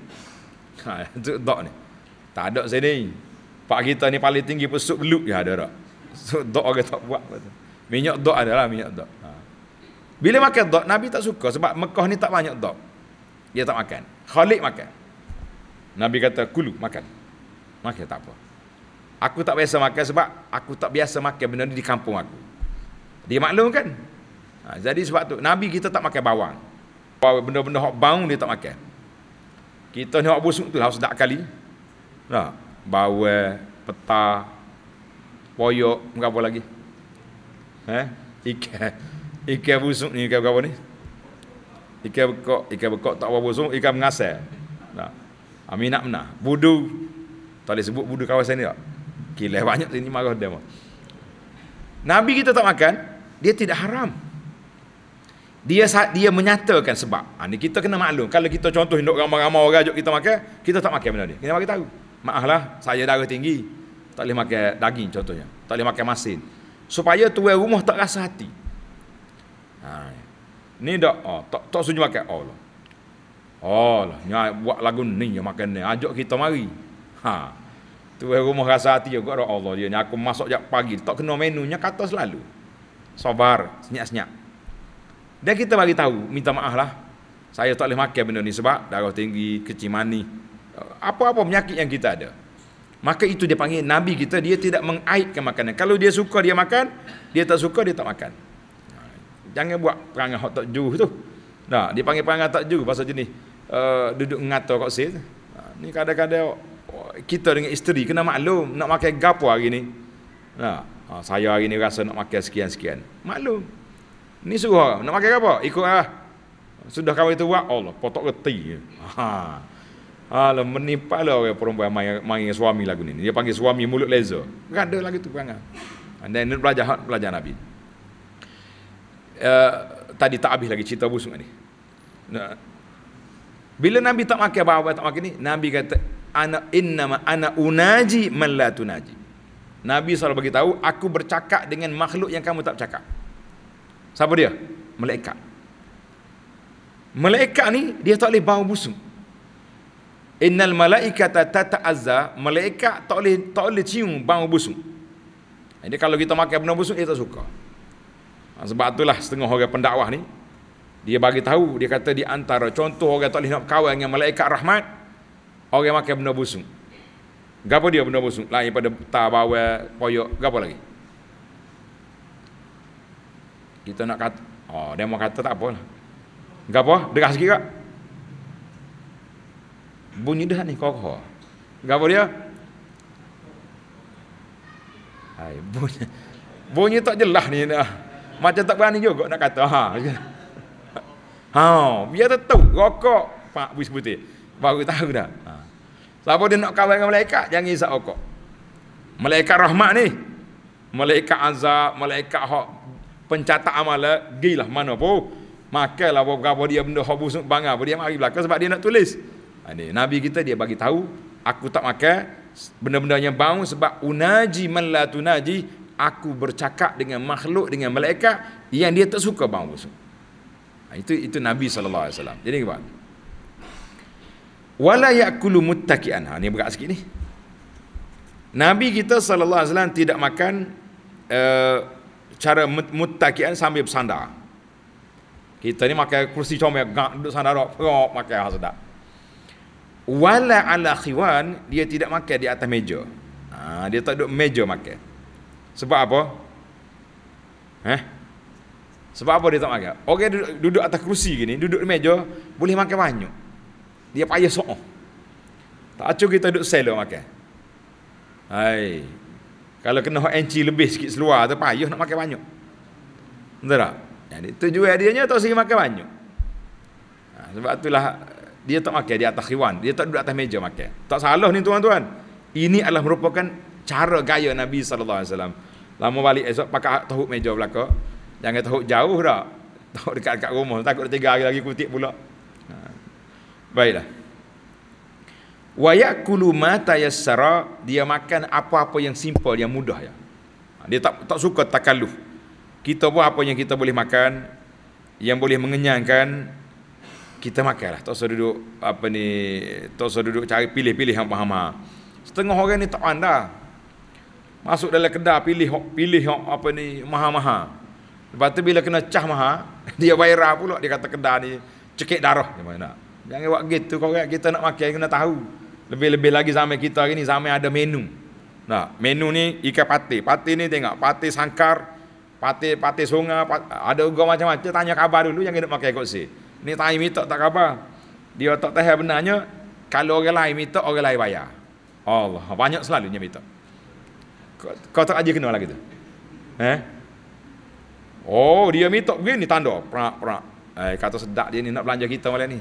ha tu dok ni tak ada sini pak kita ni paling tinggi pun sup belut ya ada dak sup dok orang tak buat kata. minyak dok adalah minyak dok ha. bila makan dok nabi tak suka sebab Mekah ni tak banyak dok dia tak makan Khalid makan Nabi kata kulu makan makan tak apa aku tak biasa makan sebab aku tak biasa makan benda ni di kampung aku dia maklum kan? Ha, jadi sebab tu Nabi kita tak makan bawang. Benda-benda hok bau dia tak makan. Kita ni hok busuk tu haus lah, dak kali. Nah, ha, bawang, peta, poyok, apa lagi? Eh, ikan. Ikan busuk ni ikan apa ni? Ikan bekok, ikan bekok tak apa busuk, ikan mengasal. Nah. Ha, Aminak mana? Budu. Tak boleh sebut budu kawasan ni tak? Kilah banyak sini marah dia. Nabi kita tak makan, dia tidak haram dia dia menyatakan sebab ha, ni kita kena maklum kalau kita contoh hidup ramai-ramai orang ajak kita makan kita tak makan benda ni kita bagi tahu maaflah saya darah tinggi tak boleh makan daging contohnya tak boleh makan masin supaya tuan rumah tak rasa hati ha, ni dak oh, tak tak sunyi makan oh Allah. oh lah buat lagu ni yang makan ni ajak kita mari ha tuan rumah rasa hati juga ya Allah dia ni aku masuk jap pagi tak kena menunya kata selalu sabar, senyap-senyap. Dan kita bagi tahu, minta maaf lah. Saya tak boleh makan benda ni sebab darah tinggi, kecil mani. Apa-apa penyakit yang kita ada. Maka itu dia panggil Nabi kita, dia tidak mengaitkan makanan. Kalau dia suka, dia makan. Dia tak suka, dia tak makan. Jangan buat perangai hot tak juh tu. Nah, dia panggil perangai tak juh pasal jenis. Uh, duduk ngata kat sini. Nah, ni kadang-kadang kita dengan isteri kena maklum nak makan gapu hari ni. Nah, Ha, saya hari ni rasa nak makan sekian-sekian. Maklum. Ni suruh nak makan apa? Ikutlah. Sudah kawin itu buat Allah potok reti. Ha. Alah menipu lah orang perempuan main, main suami lagu ni. Dia panggil suami mulut laser. Berada kan, lagu tu perangai. Anda ini belajar hak Nabi. Uh, tadi tak habis lagi cerita busuk ni. Nah. Bila Nabi tak makan apa-apa tak makan ni, Nabi kata ana inna ana unaji man Nabi selalu bagi tahu aku bercakap dengan makhluk yang kamu tak cakap. Siapa dia? Malaikat. Malaikat ni dia tak boleh bau busuk. Innal malaikata tata'azza, malaikat tak boleh tak boleh cium bau busuk. Jadi kalau kita makan benda busuk dia tak suka. Ha, sebab itulah setengah orang pendakwah ni dia bagi tahu dia kata di antara contoh orang tak boleh nak kawan dengan malaikat rahmat orang makan benda busuk. Gapo dia benda busuk lain pada ta bawa koyok gapo lagi? Kita nak kata, oh dia mau kata tak apalah. Gapo? Dekat sikit kak. Bunyi dah ni kokoh. Gapo dia? Hai, bunyi. Bunyi tak jelas ni dah. Macam tak berani juga nak kata. Ha. Ha. ha, biar tahu rokok Pak Bu sebut Baru tahu dah. Siapa dia nak kawan dengan malaikat? Jangan risau kau. Ok. Malaikat rahmat ni. Malaikat azab, malaikat hak pencatat amal, gilah mana pun. Makailah apa-apa dia benda hak busuk bangga, dia mari belakang sebab dia nak tulis. Ini, ha, Nabi kita dia bagi tahu, aku tak makan benda-benda yang bau sebab unaji man la tunaji, aku bercakap dengan makhluk dengan malaikat yang dia tak suka bau busuk. Ha, itu itu Nabi sallallahu alaihi wasallam. Jadi kawan wala yakulu muttaki'an. Ha ni berat sikit ni. Nabi kita sallallahu alaihi wasallam tidak makan uh, cara muttaki'an sambil bersandar. Kita ni makan kursi comel gak duduk sandar rok makan ha sedap. Wala ala khiwan dia tidak makan di atas meja. Ha, dia tak duduk meja makan. Sebab apa? Eh? Sebab apa dia tak makan? Orang okay, duduk, duduk atas kerusi gini, duduk di meja, boleh makan banyak. Dia payah soal. Tak acuh kita duduk sel dia makan. Hai. Kalau kena enci lebih sikit seluar tu payah nak makan banyak. Betul tak? Jadi tujuan dia tak sikit makan banyak. Ha, sebab itulah dia tak makan di atas hewan. Dia tak duduk atas meja makan. Tak salah ni tuan-tuan. Ini adalah merupakan cara gaya Nabi SAW. Lama balik esok pakai tahu meja belakang. Jangan tahu jauh dah. Tahu dekat-dekat rumah. Takut dia tiga lagi kutip pula. Baiklah. Wa yakulu ma tayassara, dia makan apa-apa yang simple yang mudah ya. Ha, dia tak tak suka takalluf. Kita buat apa yang kita boleh makan yang boleh mengenyangkan kita makanlah. Tak usah duduk apa ni, tak usah duduk cari pilih-pilih yang paham ha. Setengah orang ni tak anda Masuk dalam kedai pilih pilih apa ni maha-maha. Lepas tu bila kena cah maha, dia viral pula dia kata kedai ni cekik darah. Dia mana? Jangan buat gitu korek kita nak makan kena tahu. Lebih-lebih lagi zaman kita hari ni zaman ada menu. Nah, menu ni ikan patin. Patin ni tengok, patin sangkar, patin patin sunga, pati, ada juga macam-macam. Tanya khabar dulu jangan nak makan kok si. Ni tanya minta tak khabar. Dia tak tahu benarnya kalau orang lain minta orang lain bayar. Allah, banyak selalunya minta. Kau, kau tak ajar kena lagi tu. Eh? Oh, dia minta begini tanda. Prak prak. Eh, kata sedak dia ni nak belanja kita malam ni.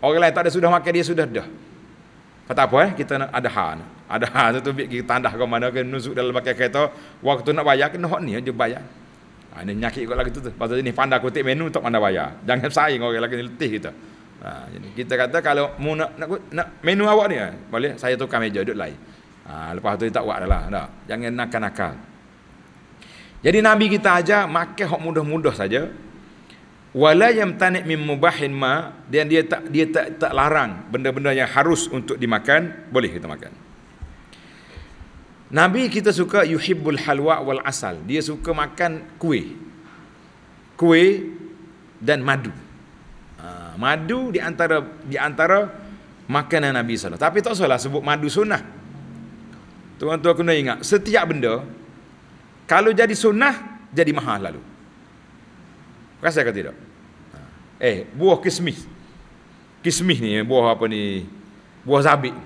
Orang lain tak ada sudah makan dia sudah dah. Kata apa eh? Kita nak ada hal, Ada hal tu bagi tandah ke mana ke nuzuk dalam pakai kereta waktu nak bayar kena hok ni dia eh, bayar. Ha ini nyakit kot lagu tu tu. Pasal ni pandai kutip menu tak pandai bayar. Jangan saing orang lagi letih kita. Ha jadi kita kata kalau mu nak nak, nak menu awak ni eh, boleh saya tukar meja duduk lain. Ha lepas tu tak buat dah lah. Dah. Jangan nakal-nakal. Jadi Nabi kita ajar makan hok mudah-mudah saja, wala yamtani min mubahin ma dan dia tak dia tak tak larang benda-benda yang harus untuk dimakan boleh kita makan Nabi kita suka yuhibbul halwa wal asal dia suka makan kuih kuih dan madu ha, madu di antara di antara makanan Nabi SAW tapi tak salah sebut madu sunnah tuan-tuan kena ingat setiap benda kalau jadi sunnah jadi mahal lalu Rasa ke tidak? Ha. Eh, buah kismis. Kismis ni eh, buah apa ni? Buah sabit.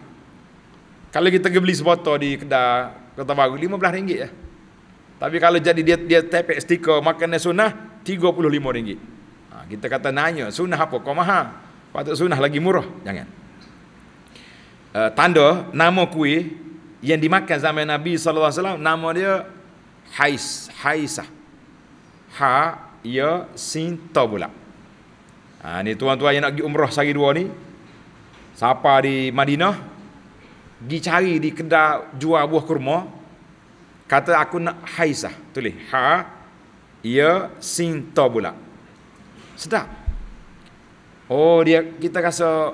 Kalau kita pergi beli sebotol di kedai Kota Baru, RM15 lah. Ya. Tapi kalau jadi dia dia tepek stiker makanan sunnah, RM35. Ha, kita kata nanya, sunnah apa? Kau mahal. Patut sunnah lagi murah. Jangan. Uh, tanda nama kuih yang dimakan zaman Nabi SAW, nama dia Hais, Haisah. Ha, ia sinta pula. Ha, ni tuan-tuan yang nak pergi umrah sehari dua ni. Siapa di Madinah. Pergi cari di kedai jual buah kurma. Kata aku nak haisah. Tulis. Ha. Ia sinta pula. Sedap. Oh dia kita rasa.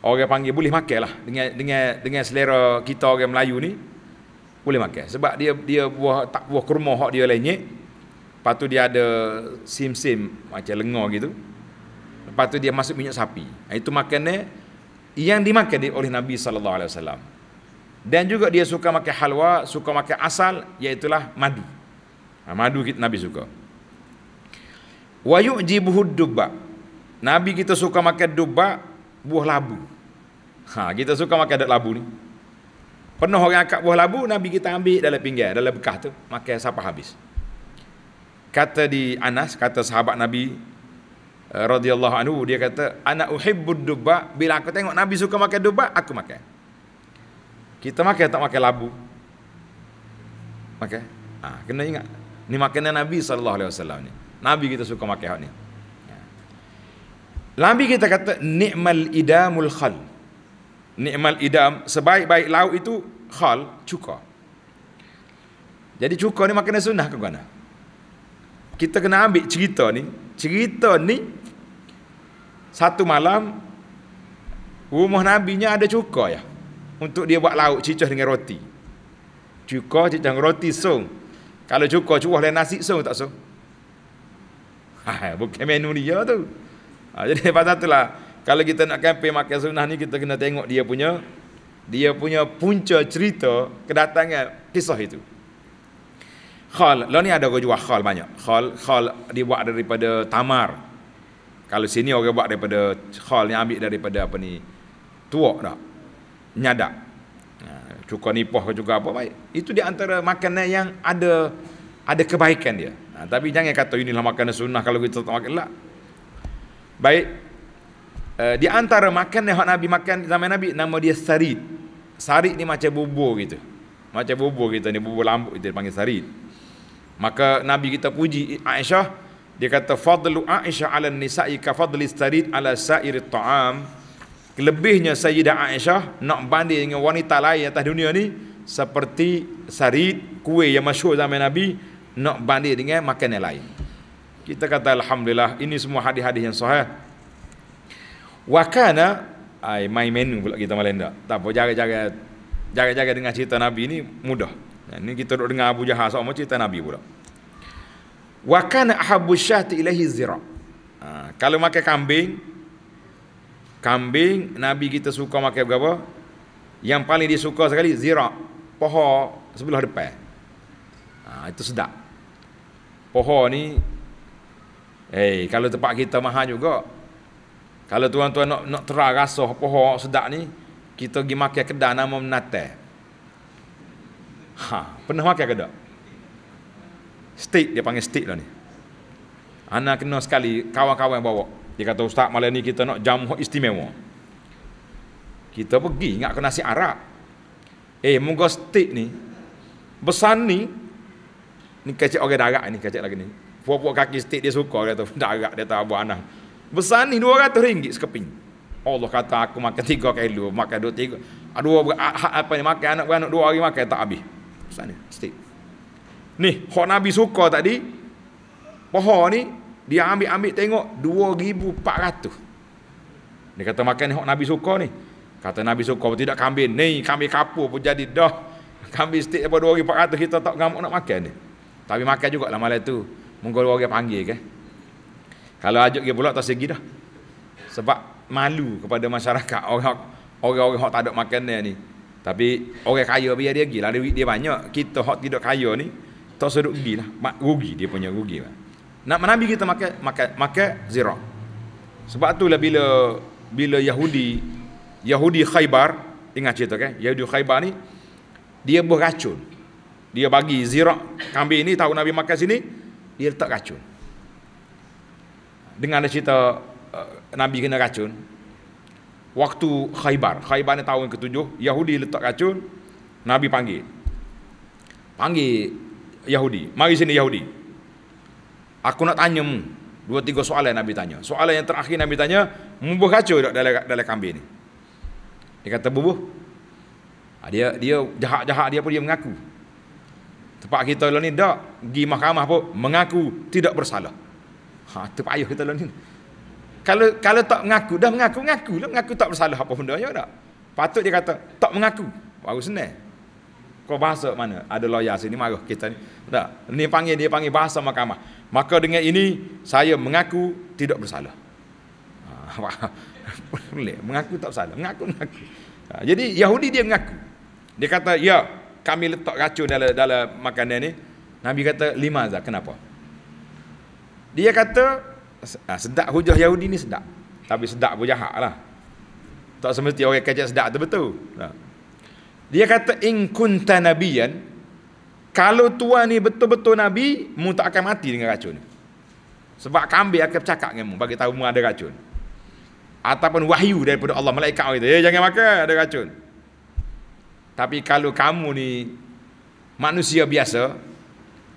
Orang panggil boleh makan lah. Dengan, dengan, dengan selera kita orang Melayu ni. Boleh makan. Sebab dia dia buah tak buah kurma hak dia lainnya. Lepas tu dia ada sim-sim macam lengor gitu. Lepas tu dia masuk minyak sapi. Itu makannya yang dimakan oleh Nabi sallallahu alaihi wasallam. Dan juga dia suka makan halwa, suka makan asal iaitu madu. Ha, madu kita Nabi suka. Wa yu'jibuhu dubba. Nabi kita suka makan dubba buah labu. Ha, kita suka makan dak labu ni. Penuh orang angkat buah labu, Nabi kita ambil dalam pinggan, dalam bekas tu, makan sampai habis kata di Anas kata sahabat Nabi uh, radhiyallahu anhu dia kata anak uhibbud dubba bila aku tengok Nabi suka makan dubba aku makan kita makan tak makan labu makan ha, kena ingat ni makanan Nabi sallallahu alaihi wasallam ni Nabi kita suka makan hak ni ya. Nabi kita kata nikmal idamul khal nikmal idam sebaik-baik lauk itu khal cuka jadi cuka ni makanan sunnah ke kan? mana kita kena ambil cerita ni cerita ni satu malam rumah nya ada cuka ya untuk dia buat lauk cicah dengan roti cuka cicah dengan roti song kalau cuka cuah dengan nasi song tak song ha, bukan menu dia tu ha, jadi lepas tu lah kalau kita nak kempen makan sunnah ni kita kena tengok dia punya dia punya punca cerita kedatangan kisah itu Khal, lo lah ni ada orang jual khal banyak. Khal, khal dibuat daripada tamar. Kalau sini orang buat daripada khal ni ambil daripada apa ni? Tuak dah. Nyadak. Ha, Cukup nipah ke juga apa baik. Itu di antara makanan yang ada ada kebaikan dia. Nah, ha, tapi jangan kata inilah makanan sunnah kalau kita tak makan lah. Baik. Uh, di antara makanan yang Nabi makan zaman Nabi nama dia sarid. Sarid ni macam bubur gitu. Macam bubur kita ni bubur lambuk kita panggil sarid. Maka Nabi kita puji Aisyah dia kata fadlu Aisyah ala nisa'i ka fadli starid ala sa'ir ta'am. Lebihnya Sayyidah Aisyah nak banding dengan wanita lain atas dunia ni seperti sarid kue yang masyhur zaman Nabi nak banding dengan makanan lain. Kita kata alhamdulillah ini semua hadis-hadis yang sahih. Wa kana ai main menu pula kita malenda Tak apa jaga-jaga jaga-jaga dengan cerita Nabi ni mudah ini kita duduk dengar Abu Jahal sama cerita Nabi pula. Wa kana ahabbu syahti ilaihi zira. Ha, kalau makan kambing kambing Nabi kita suka makan berapa? Yang paling dia suka sekali zira, poho sebelah depan. Ha, itu sedap. Poho ni eh hey, kalau tempat kita mahal juga. Kalau tuan-tuan nak nak terah rasa sedap ni, kita pergi makan kedai nama menateh. Ha, pernah makan ke tak? Steak, dia panggil steak lah ni. Ana kena sekali kawan-kawan yang bawa. Dia kata, Ustaz malam ni kita nak jamu istimewa. Kita pergi, ingat ke nasi Arab. Eh, muka steak ni, Besan ni, ni kecek orang darat ni, kecek lagi ni. Puak-puak kaki steak dia suka, dia tahu, darat, dia tahu, buat anak. Besan ni, dua ratus ringgit sekeping. Allah kata, aku makan tiga kilo, makan dua tiga. Aduh, apa ni, makan anak-anak dua hari makan, tak habis sana stick ni hok nabi suka tadi poho ni dia ambil-ambil tengok 2400 dia kata makan ni hok nabi suka ni kata nabi suka tidak kambing ni kambing kapur pun jadi dah kambing stick apa 2400 kita tak ngamuk nak makan ni tapi makan juga lah malam tu mungkin orang panggil kan kalau ajak dia pulak tak segi dah sebab malu kepada masyarakat orang orang-orang hok tak ada makanan ni tapi orang kaya biar dia gila dia, dia banyak. Kita hak tidak kaya ni tak sedut rugi lah. Mak rugi dia punya rugi lah. Nak menabi kita makan makan makan zira. Sebab tu lah bila bila Yahudi Yahudi Khaybar ingat cerita kan? Yahudi Khaybar ni dia buah racun. Dia bagi zira kambing ni tahu Nabi makan sini dia letak racun. Dengan cerita eh, Nabi kena racun, waktu Khaybar. Khaybar ni tahun ketujuh, Yahudi letak racun, Nabi panggil. Panggil Yahudi. Mari sini Yahudi. Aku nak tanya mu. Dua tiga soalan Nabi tanya. Soalan yang terakhir Nabi tanya, mubuh racun tak dalam, dalam kambing ni? Dia kata bubuh. Ha, dia dia jahat-jahat dia pun dia mengaku. Tempat kita lah ni tak. Pergi mahkamah pun mengaku tidak bersalah. Ha, terpayuh kita lah ni kalau kalau tak mengaku dah mengaku mengaku lah mengaku tak bersalah apa benda ya tak patut dia kata tak mengaku baru senang kau bahasa mana ada lawyer sini marah kita ni tak ni panggil dia panggil bahasa mahkamah maka dengan ini saya mengaku tidak bersalah ah, boleh mengaku tak bersalah mengaku mengaku ah, jadi Yahudi dia mengaku dia kata ya kami letak racun dalam dalam makanan ni Nabi kata lima za. kenapa dia kata Ah, sedap hujah Yahudi ni sedap. Tapi sedap pun jahat lah. Tak semestinya orang kajak sedap tu betul. Nah. Ha. Dia kata, In kunta nabiyan, kalau tuan ni betul-betul nabi, mu tak akan mati dengan racun. Sebab kambing akan bercakap dengan mu, bagi tahu mu ada racun. Ataupun wahyu daripada Allah malaikat orang itu. Eh, jangan makan, ada racun. Tapi kalau kamu ni manusia biasa,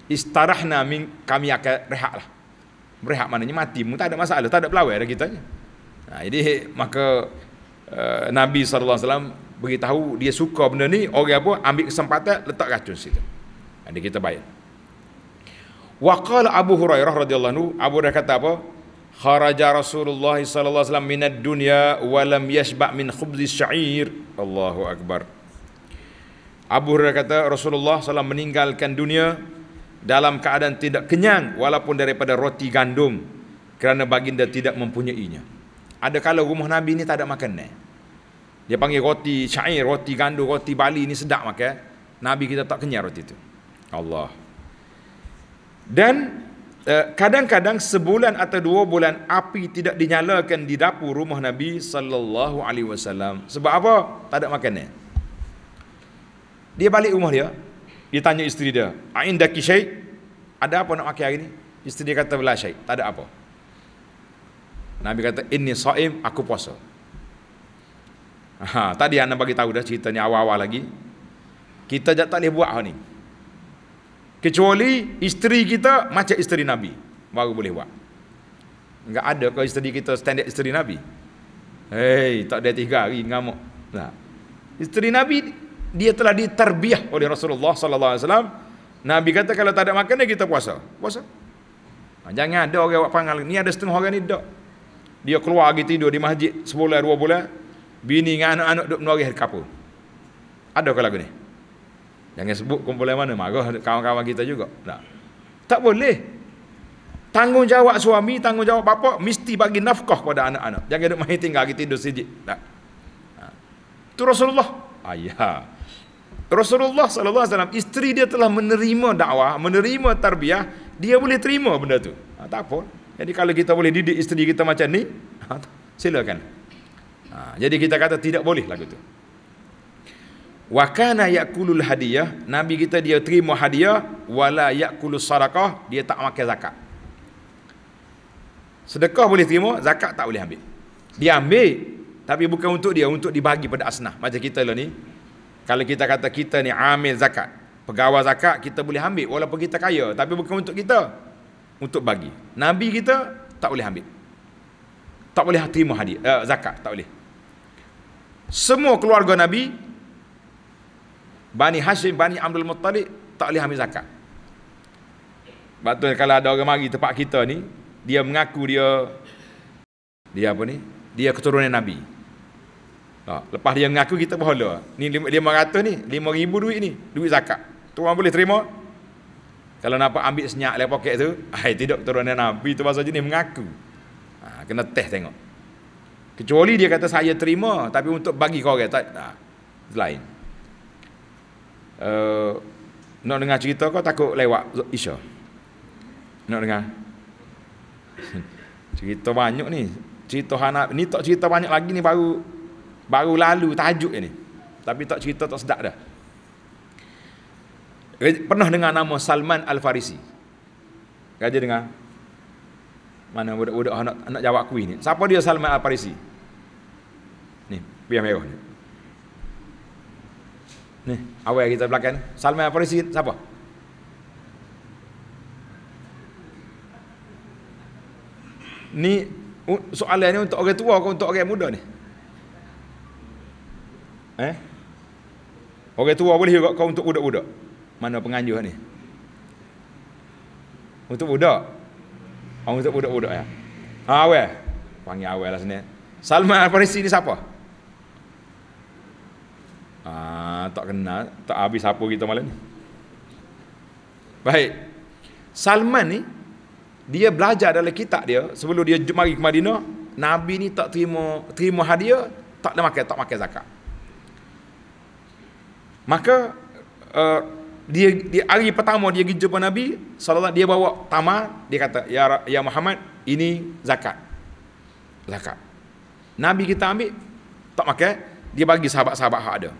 istarahna min, kami akan rehat lah berehat maknanya mati pun tak ada masalah tak ada pelawai dah kita Nah ha, jadi maka uh, Nabi SAW beritahu dia suka benda ni orang apa ambil kesempatan letak racun situ jadi ha, kita bayar Waqala Abu Hurairah radhiyallahu anhu Abu Hurairah kata apa? Kharaja Rasulullah sallallahu alaihi wasallam minad dunya wa lam yashba min khubzi sya'ir. Allahu akbar. Abu Hurairah kata Rasulullah sallallahu alaihi wasallam meninggalkan dunia dalam keadaan tidak kenyang walaupun daripada roti gandum kerana baginda tidak mempunyainya. Ada kalau rumah Nabi ni tak ada makan eh? Dia panggil roti syair, roti gandum, roti bali ni sedap makan. Eh? Nabi kita tak kenyang roti itu. Allah. Dan eh, kadang-kadang sebulan atau dua bulan api tidak dinyalakan di dapur rumah Nabi sallallahu alaihi wasallam. Sebab apa? Tak ada makan eh? Dia balik rumah dia, dia tanya isteri dia, "Ain daki syai? Ada apa nak makan hari ni?" Isteri dia kata, "Belah syai, tak ada apa." Nabi kata, "Inni saim, aku puasa." Ha, tadi anda bagi tahu dah ceritanya awal-awal lagi. Kita tak boleh buat hal ni. Kecuali isteri kita macam isteri Nabi baru boleh buat. Enggak ada kalau isteri kita standard isteri Nabi. Hei, tak ada tiga hari ngamuk. Nah. Isteri Nabi dia telah diterbiah oleh Rasulullah sallallahu alaihi wasallam. Nabi kata kalau tak ada makan dia kita puasa. Puasa. Ha, jangan ada orang buat panggil. Ni ada setengah orang ni dak. Dia keluar pergi tidur di masjid sebulan dua bulan. Bini dengan anak-anak duduk menari di kapur. Ada ke lagu ni? Jangan sebut kumpulan mana marah kawan-kawan kita juga. Tak. Tak boleh. Tanggungjawab suami, tanggungjawab bapa mesti bagi nafkah kepada anak-anak. Jangan duduk main tinggal pergi tidur sijid. Tak. Itu ha. Rasulullah. Ayah. Rasulullah sallallahu alaihi wasallam isteri dia telah menerima dakwah, menerima tarbiyah, dia boleh terima benda tu. Ha, tak apa. Jadi kalau kita boleh didik isteri kita macam ni, ha, silakan. Ha, jadi kita kata tidak boleh lagu tu. Wa kana yakulul hadiyah, nabi kita dia terima hadiah wala yakulus sadaqah, dia tak makan zakat. Sedekah boleh terima, zakat tak boleh ambil. Dia ambil tapi bukan untuk dia, untuk dibagi pada asnah. Macam kita lah ni, kalau kita kata kita ni amil zakat, pegawai zakat kita boleh ambil walaupun kita kaya, tapi bukan untuk kita. Untuk bagi. Nabi kita tak boleh ambil. Tak boleh terima hadiah uh, zakat, tak boleh. Semua keluarga Nabi Bani Hashim, Bani Abdul Muttalib tak boleh ambil zakat. Batu kalau ada orang mari tempat kita ni, dia mengaku dia dia apa ni? Dia keturunan Nabi. Ha, lepas dia mengaku kita berhala. Ni 500 ni, 5000 duit ni, duit zakat. Tuan boleh terima? Kalau nampak ambil senyap dari poket tu, ai tidak keturunan Nabi tu bahasa jenis mengaku. Ha, kena teh tengok. Kecuali dia kata saya terima tapi untuk bagi kau orang tak ha, lain. Uh, nak dengar cerita kau takut lewat Isya. Nak dengar? cerita banyak ni. Cerita hanap ni tak cerita banyak lagi ni baru Baru lalu tajuk ini. Tapi tak cerita tak sedap dah. Pernah dengar nama Salman Al-Farisi? Raja dengar? Mana budak-budak nak, nak jawab kuih ni? Siapa dia Salman Al-Farisi? Ni, biar merah ni. Ni, awal kita belakang. Salman Al-Farisi siapa? Ni, soalan ni untuk orang tua ke untuk orang muda ni? Eh? Orang tua boleh juga kau untuk budak-budak. Mana penganjur ni? Untuk budak. Orang oh, untuk budak-budak ya. Ha ah, awal. Panggil awal lah sini. Salman Al-Farisi ni siapa? Ah, tak kenal, tak habis siapa kita malam ni. Baik. Salman ni dia belajar dalam kitab dia sebelum dia mari ke Madinah, Nabi ni tak terima terima hadiah, tak ada makan, tak makan zakat. Maka uh, dia di hari pertama dia pergi jumpa Nabi, salat dia bawa tamar, dia kata, "Ya ya Muhammad, ini zakat." Zakat. Nabi kita ambil tak makan, dia bagi sahabat-sahabat hak ada.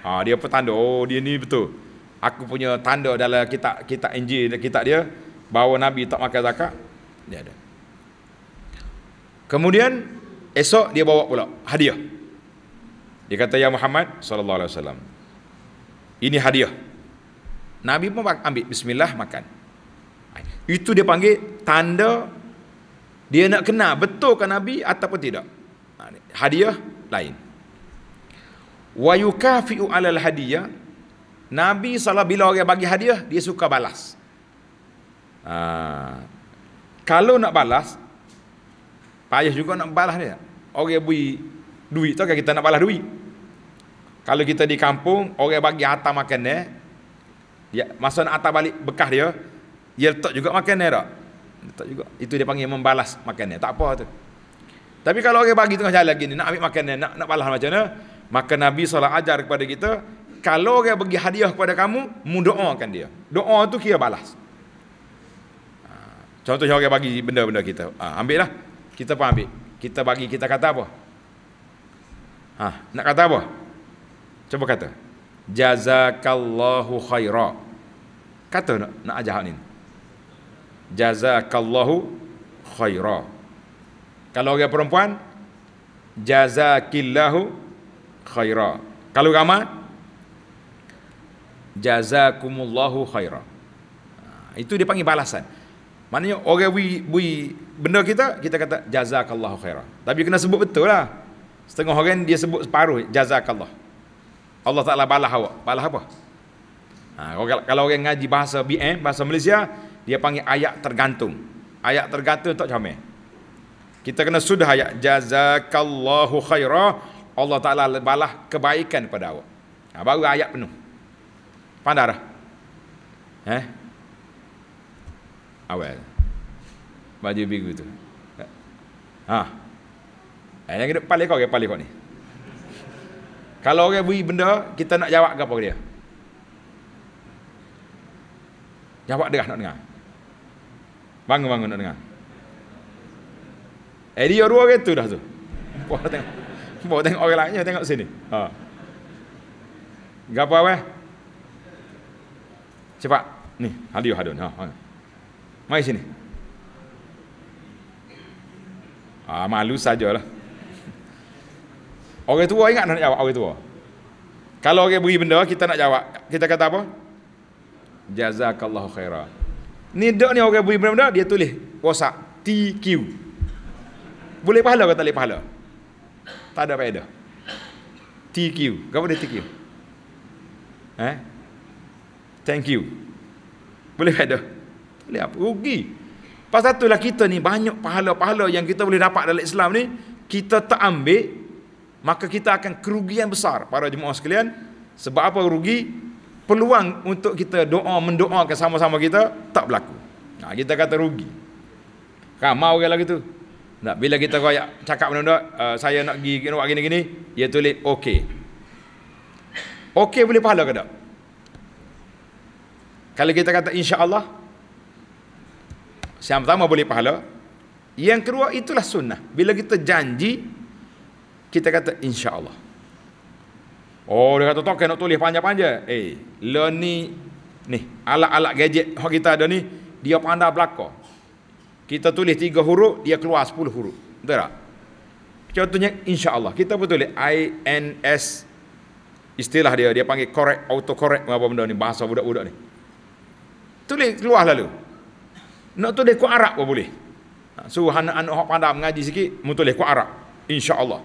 Ha, dia petanda, oh dia ni betul. Aku punya tanda dalam kitab kitab Injil dan kitab dia bahawa Nabi tak makan zakat, dia ada. Kemudian esok dia bawa pula hadiah. Dia kata ya Muhammad sallallahu alaihi wasallam. Ini hadiah. Nabi pun ambil bismillah makan. Itu dia panggil tanda dia nak kenal betul ke Nabi ataupun tidak. Ha, hadiah lain. Wa yukafi'u alal hadiah. Nabi salah bila orang bagi hadiah, dia suka balas. Ha. Kalau nak balas, payah juga nak balas dia. Orang beri duit tu kan kita nak balas duit. Kalau kita di kampung, orang bagi atas makan dia, dia ya, masa nak atas balik bekas dia, dia letak juga makan dia tak? Letak juga. Itu dia panggil membalas makan dia. Tak apa tu. Tapi kalau orang bagi tengah jalan gini, nak ambil makan dia, nak, nak balas macam mana, maka Nabi salah ajar kepada kita, kalau orang bagi hadiah kepada kamu, mu doakan dia. Doa tu kira balas. Ha, contohnya orang bagi benda-benda kita. Ha, ambil lah. Kita pun ambil. Kita bagi, kita kata apa? Ha, nak kata apa? Cuba kata. Jazakallahu khaira. Kata nak, nak ajar hal ni. Jazakallahu khaira. Kalau orang perempuan, jazakillahu khaira. Kalau agama, jazakumullahu khaira. Ha, itu dia panggil balasan. Maknanya orang bui, bui benda kita, kita kata jazakallahu khairah. Tapi kena sebut betul lah. Setengah orang dia sebut separuh jazakallahu. Allah Ta'ala balas awak. Balas apa? Ha, kalau, kalau orang ngaji bahasa BM, eh, bahasa Malaysia, dia panggil ayat tergantung. Ayat tergantung tak macam Kita kena sudah ayat. Jazakallahu khairah. Allah Ta'ala balas kebaikan pada awak. Ha, baru ayat penuh. Pandara. Eh? Ha? Awal. Baju biru tu. Ha. ha. Yang hidup paling kau, yang paling kau ni. Kalau orang beri benda, kita nak jawab ke apa dia? Jawab dia nak dengar. Bangun-bangun nak dengar. Eh dia dua orang tu dah tu. Bawa tengok. Bawa tengok orang lainnya tengok sini. Ha. Gapa weh? Cepat. Ni, hadiah hadun. Ha. ha. Mai sini. Ah ha, malu sajalah. Orang tua ingat nak jawab orang tua. Kalau orang beri benda kita nak jawab, kita kata apa? Jazakallahu khaira. Ni dok ni orang beri benda dia tulis WhatsApp TQ. Boleh pahala ke tak boleh pahala? Tak ada faedah. TQ. Apa dia TQ? Eh? Thank you. Boleh faedah. Boleh apa? Rugi. Pasal itulah kita ni banyak pahala-pahala yang kita boleh dapat dalam Islam ni, kita tak ambil, maka kita akan kerugian besar para jemaah sekalian sebab apa rugi peluang untuk kita doa mendoakan sama-sama kita tak berlaku nah, ha, kita kata rugi ramai kan, orang lagi tu nah, bila kita kaya cakap benda-benda uh, eh, saya nak pergi buat gini-gini dia tulis okey okey boleh pahala ke tak kalau kita kata insya Allah, yang pertama boleh pahala yang kedua itulah sunnah bila kita janji kita kata insya-Allah. Oh, dia kata token nak tulis panjang-panjang. Eh, lo ni ni alat-alat gadget hak kita ada ni, dia pandai belaka. Kita tulis tiga huruf, dia keluar sepuluh huruf. Betul tak? Contohnya insya-Allah. Kita betul I N S istilah dia dia panggil correct auto correct apa benda ni bahasa budak-budak ni. Tulis keluar lalu. Nak tulis ku Arab pun boleh. Suruh anak-anak hok pandai mengaji sikit, mu tulis ku Arab. Insya-Allah.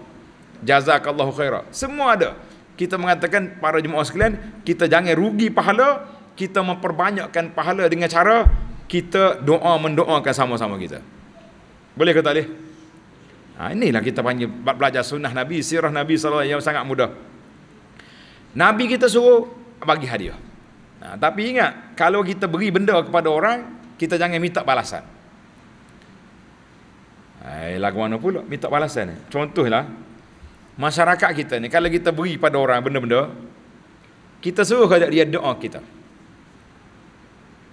Jazakallahu khairah Semua ada Kita mengatakan para jemaah sekalian Kita jangan rugi pahala Kita memperbanyakkan pahala dengan cara Kita doa mendoakan sama-sama kita Boleh ke tak boleh? Ha, inilah kita panggil belajar sunnah Nabi Sirah Nabi SAW yang sangat mudah Nabi kita suruh bagi hadiah ha, Tapi ingat Kalau kita beri benda kepada orang Kita jangan minta balasan Eh, ha, lagu mana pula minta balasan ni? Contohlah, Masyarakat kita ni kalau kita beri pada orang benda-benda kita suruh kajak dia doa kita.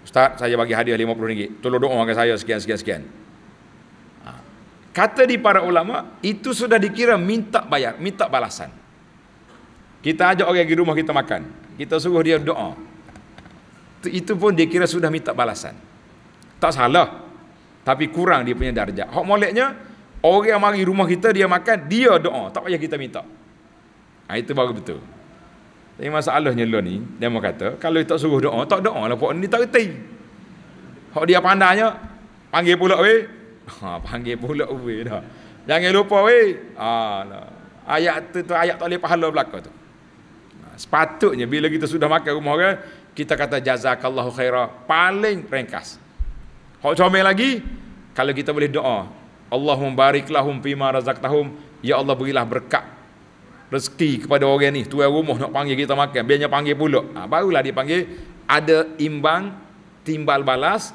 Ustaz, saya bagi hadiah RM50. Tolong doa dengan saya sekian sekian sekian. Ha. Kata di para ulama, itu sudah dikira minta bayar, minta balasan. Kita ajak orang di rumah kita makan. Kita suruh dia doa. Itu pun dikira sudah minta balasan. Tak salah. Tapi kurang dia punya darjah. Hak moleknya, Orang mari rumah kita dia makan, dia doa, tak payah kita minta. Ha, itu baru betul. Tapi masalahnya lo ni, dia mau kata, kalau dia tak suruh doa, tak doa lah puan ni tak reti. Kalau dia pandainya, panggil pula weh. Ha, panggil pula weh dah. Jangan lupa weh. Ha, nah. Ayat tu, tu ayat tak boleh pahala belakang tu. Ha, sepatutnya bila kita sudah makan rumah orang, kita kata jazakallahu khairah paling ringkas. Kalau comel lagi, kalau kita boleh doa, Allahumma barik lahum fima razaqtahum. Ya Allah berilah berkat rezeki kepada orang ni. Tuan rumah nak panggil kita makan. Biarnya panggil pula. Ha, barulah dia panggil. Ada imbang timbal balas.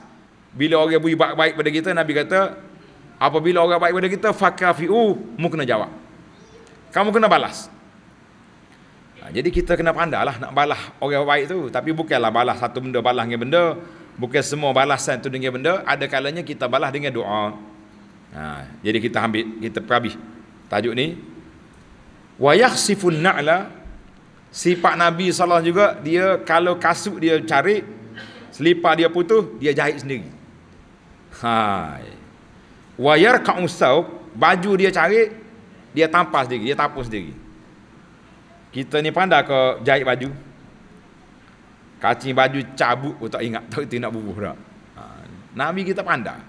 Bila orang beri baik-baik pada kita, Nabi kata, apabila orang baik pada kita, fakafi'u, mu kena jawab. Kamu kena balas. Ha, jadi kita kena pandalah nak balas orang baik tu. Tapi bukanlah balas satu benda, balas dengan benda. Bukan semua balasan tu dengan benda. Ada kalanya kita balas dengan doa. Ha, jadi kita ambil kita perabih tajuk ni wa yakhsifun na'la sifat nabi salah juga dia kalau kasut dia cari selipar dia putus dia jahit sendiri hai wa yarqa'u saub baju dia cari dia tampas sendiri dia tapus sendiri kita ni pandai ke jahit baju kacing baju cabut pun tak ingat tak tahu nak bubuh dah ha, nabi kita pandai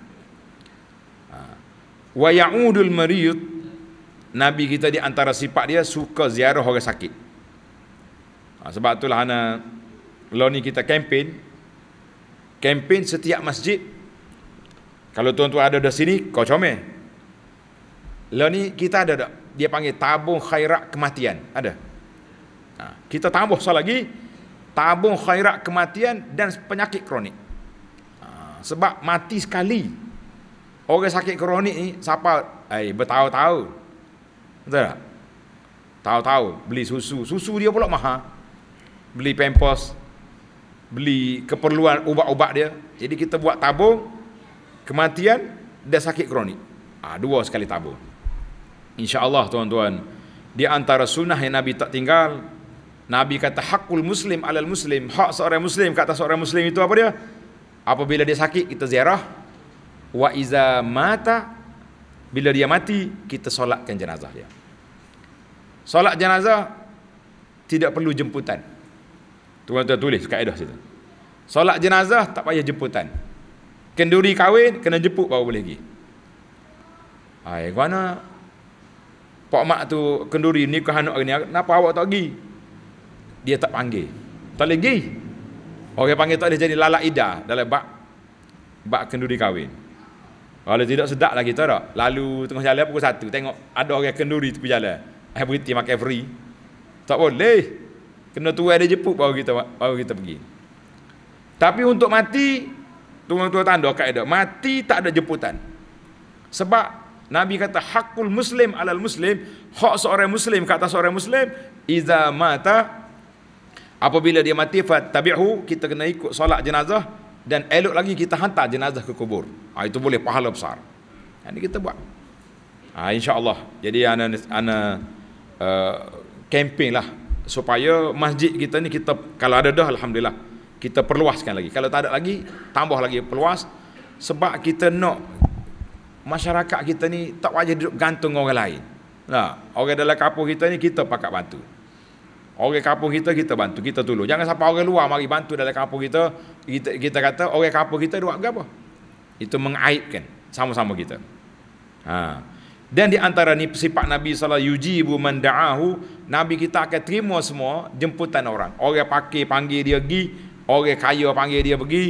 wa yaudul mariyut Nabi kita di antara sifat dia suka ziarah orang sakit ha, sebab itulah ana loni kita kempen kempen setiap masjid kalau tuan-tuan ada di sini kau comel loni kita ada tak dia panggil tabung khairat kematian ada ha, kita tambah sekali lagi tabung khairat kematian dan penyakit kronik ha, sebab mati sekali Orang sakit kronik ni siapa? Eh bertahun-tahun. Betul tak? Tahun-tahun beli susu. Susu dia pula mahal. Beli Pempos, Beli keperluan ubat-ubat dia. Jadi kita buat tabung kematian dan sakit kronik. Ah ha, dua sekali tabung. Insya-Allah tuan-tuan, di antara sunnah yang Nabi tak tinggal, Nabi kata hakul muslim alal muslim. Hak seorang muslim kata seorang muslim itu apa dia? Apabila dia sakit kita ziarah, wa iza mata bila dia mati kita solatkan jenazah dia solat jenazah tidak perlu jemputan tuan-tuan tulis kaedah situ solat jenazah tak payah jemputan kenduri kahwin kena jemput baru boleh pergi ai ah, mana pak mak tu kenduri nikah anak ni kenapa awak tak pergi dia tak panggil tak boleh pergi orang panggil tak boleh jadi lalak ida dalam bak bak kenduri kahwin kalau tidak sedap lagi kita tak. Lalu tengah jalan pukul satu. Tengok ada orang kenduri tepi jalan. Saya berhenti makan free. Tak boleh. Kena tuai dia jeput baru kita baru kita pergi. Tapi untuk mati, tuan-tuan tanda kaedah. Mati tak ada jeputan. Sebab Nabi kata hakul muslim alal muslim hak seorang muslim kata seorang muslim iza mata apabila dia mati fatabihu kita kena ikut solat jenazah dan elok lagi kita hantar jenazah ke kubur. Ha, itu boleh pahala besar. Ini kita buat. Ha, InsyaAllah. Jadi ana, ana uh, eh, kempen lah supaya masjid kita ni kita kalau ada dah Alhamdulillah kita perluaskan lagi. Kalau tak ada lagi tambah lagi perluas sebab kita nak masyarakat kita ni tak wajib duduk gantung orang lain. Nah, orang dalam kapur kita ni kita pakat bantu. Orang kampung kita kita bantu, kita tolong. Jangan sampai orang luar mari bantu dalam kampung kita. Kita, kita kata orang kampung kita buat apa? Itu mengaibkan sama-sama kita. Ha. Dan di antara ni sifat Nabi saw yujibu man da'ahu, Nabi kita akan terima semua jemputan orang. Orang pakai panggil dia pergi, orang kaya panggil dia pergi,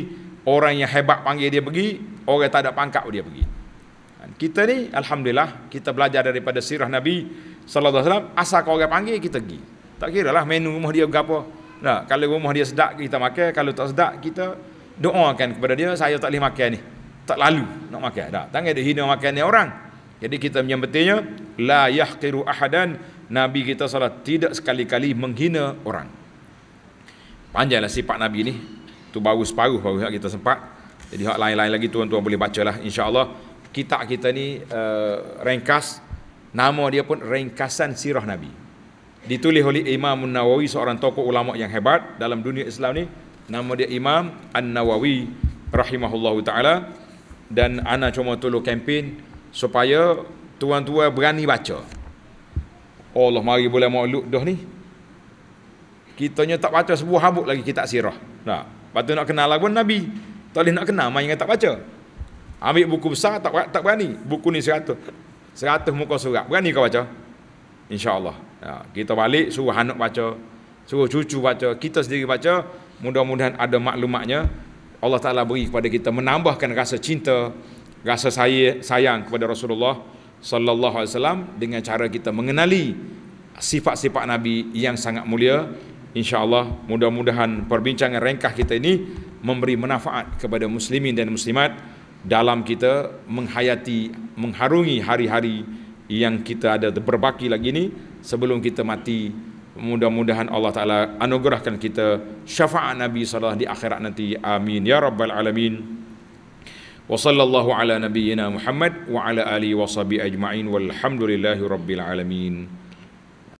orang yang hebat panggil dia pergi, orang tak ada pangkat dia pergi. Ha. Kita ni alhamdulillah kita belajar daripada sirah Nabi saw asal kau orang panggil kita pergi. Tak kira lah menu rumah dia berapa. Nah, kalau rumah dia sedap kita makan, kalau tak sedap kita doakan kepada dia saya tak boleh makan ni. Tak lalu nak makan. Tak, tak ada hina makan ni orang. Jadi kita yang pentingnya la yahqiru ahadan Nabi kita salah tidak sekali-kali menghina orang. Panjanglah sifat Nabi ni. Tu baru separuh baru kita sempat. Jadi hak lain-lain lagi tuan-tuan boleh bacalah insya-Allah kitab kita ni uh, ringkas nama dia pun ringkasan sirah Nabi ditulis oleh Imam Nawawi seorang tokoh ulama yang hebat dalam dunia Islam ni nama dia Imam An-Nawawi rahimahullahu taala dan ana cuma tolong kempen supaya tuan-tuan berani baca Allah mari boleh makhluk dah ni kitanya tak baca sebuah habuk lagi kita sirah nah patut nak kenal lagu nabi tak boleh nak kenal main tak baca ambil buku besar tak tak berani buku ni 100 100 muka surat berani kau baca InsyaAllah ya, Kita balik suruh anak baca Suruh cucu baca Kita sendiri baca Mudah-mudahan ada maklumatnya Allah Ta'ala beri kepada kita Menambahkan rasa cinta Rasa sayang kepada Rasulullah Sallallahu Alaihi Wasallam Dengan cara kita mengenali Sifat-sifat Nabi yang sangat mulia InsyaAllah mudah-mudahan Perbincangan rengkah kita ini Memberi manfaat kepada muslimin dan muslimat Dalam kita menghayati Mengharungi hari-hari yang kita ada berbaki lagi ni sebelum kita mati mudah-mudahan Allah taala anugerahkan kita syafaat nabi sallallahu di akhirat nanti amin ya rabbal alamin wa sallallahu ala nabiyyina muhammad wa ala alihi washabi ajmain walhamdulillahi rabbil alamin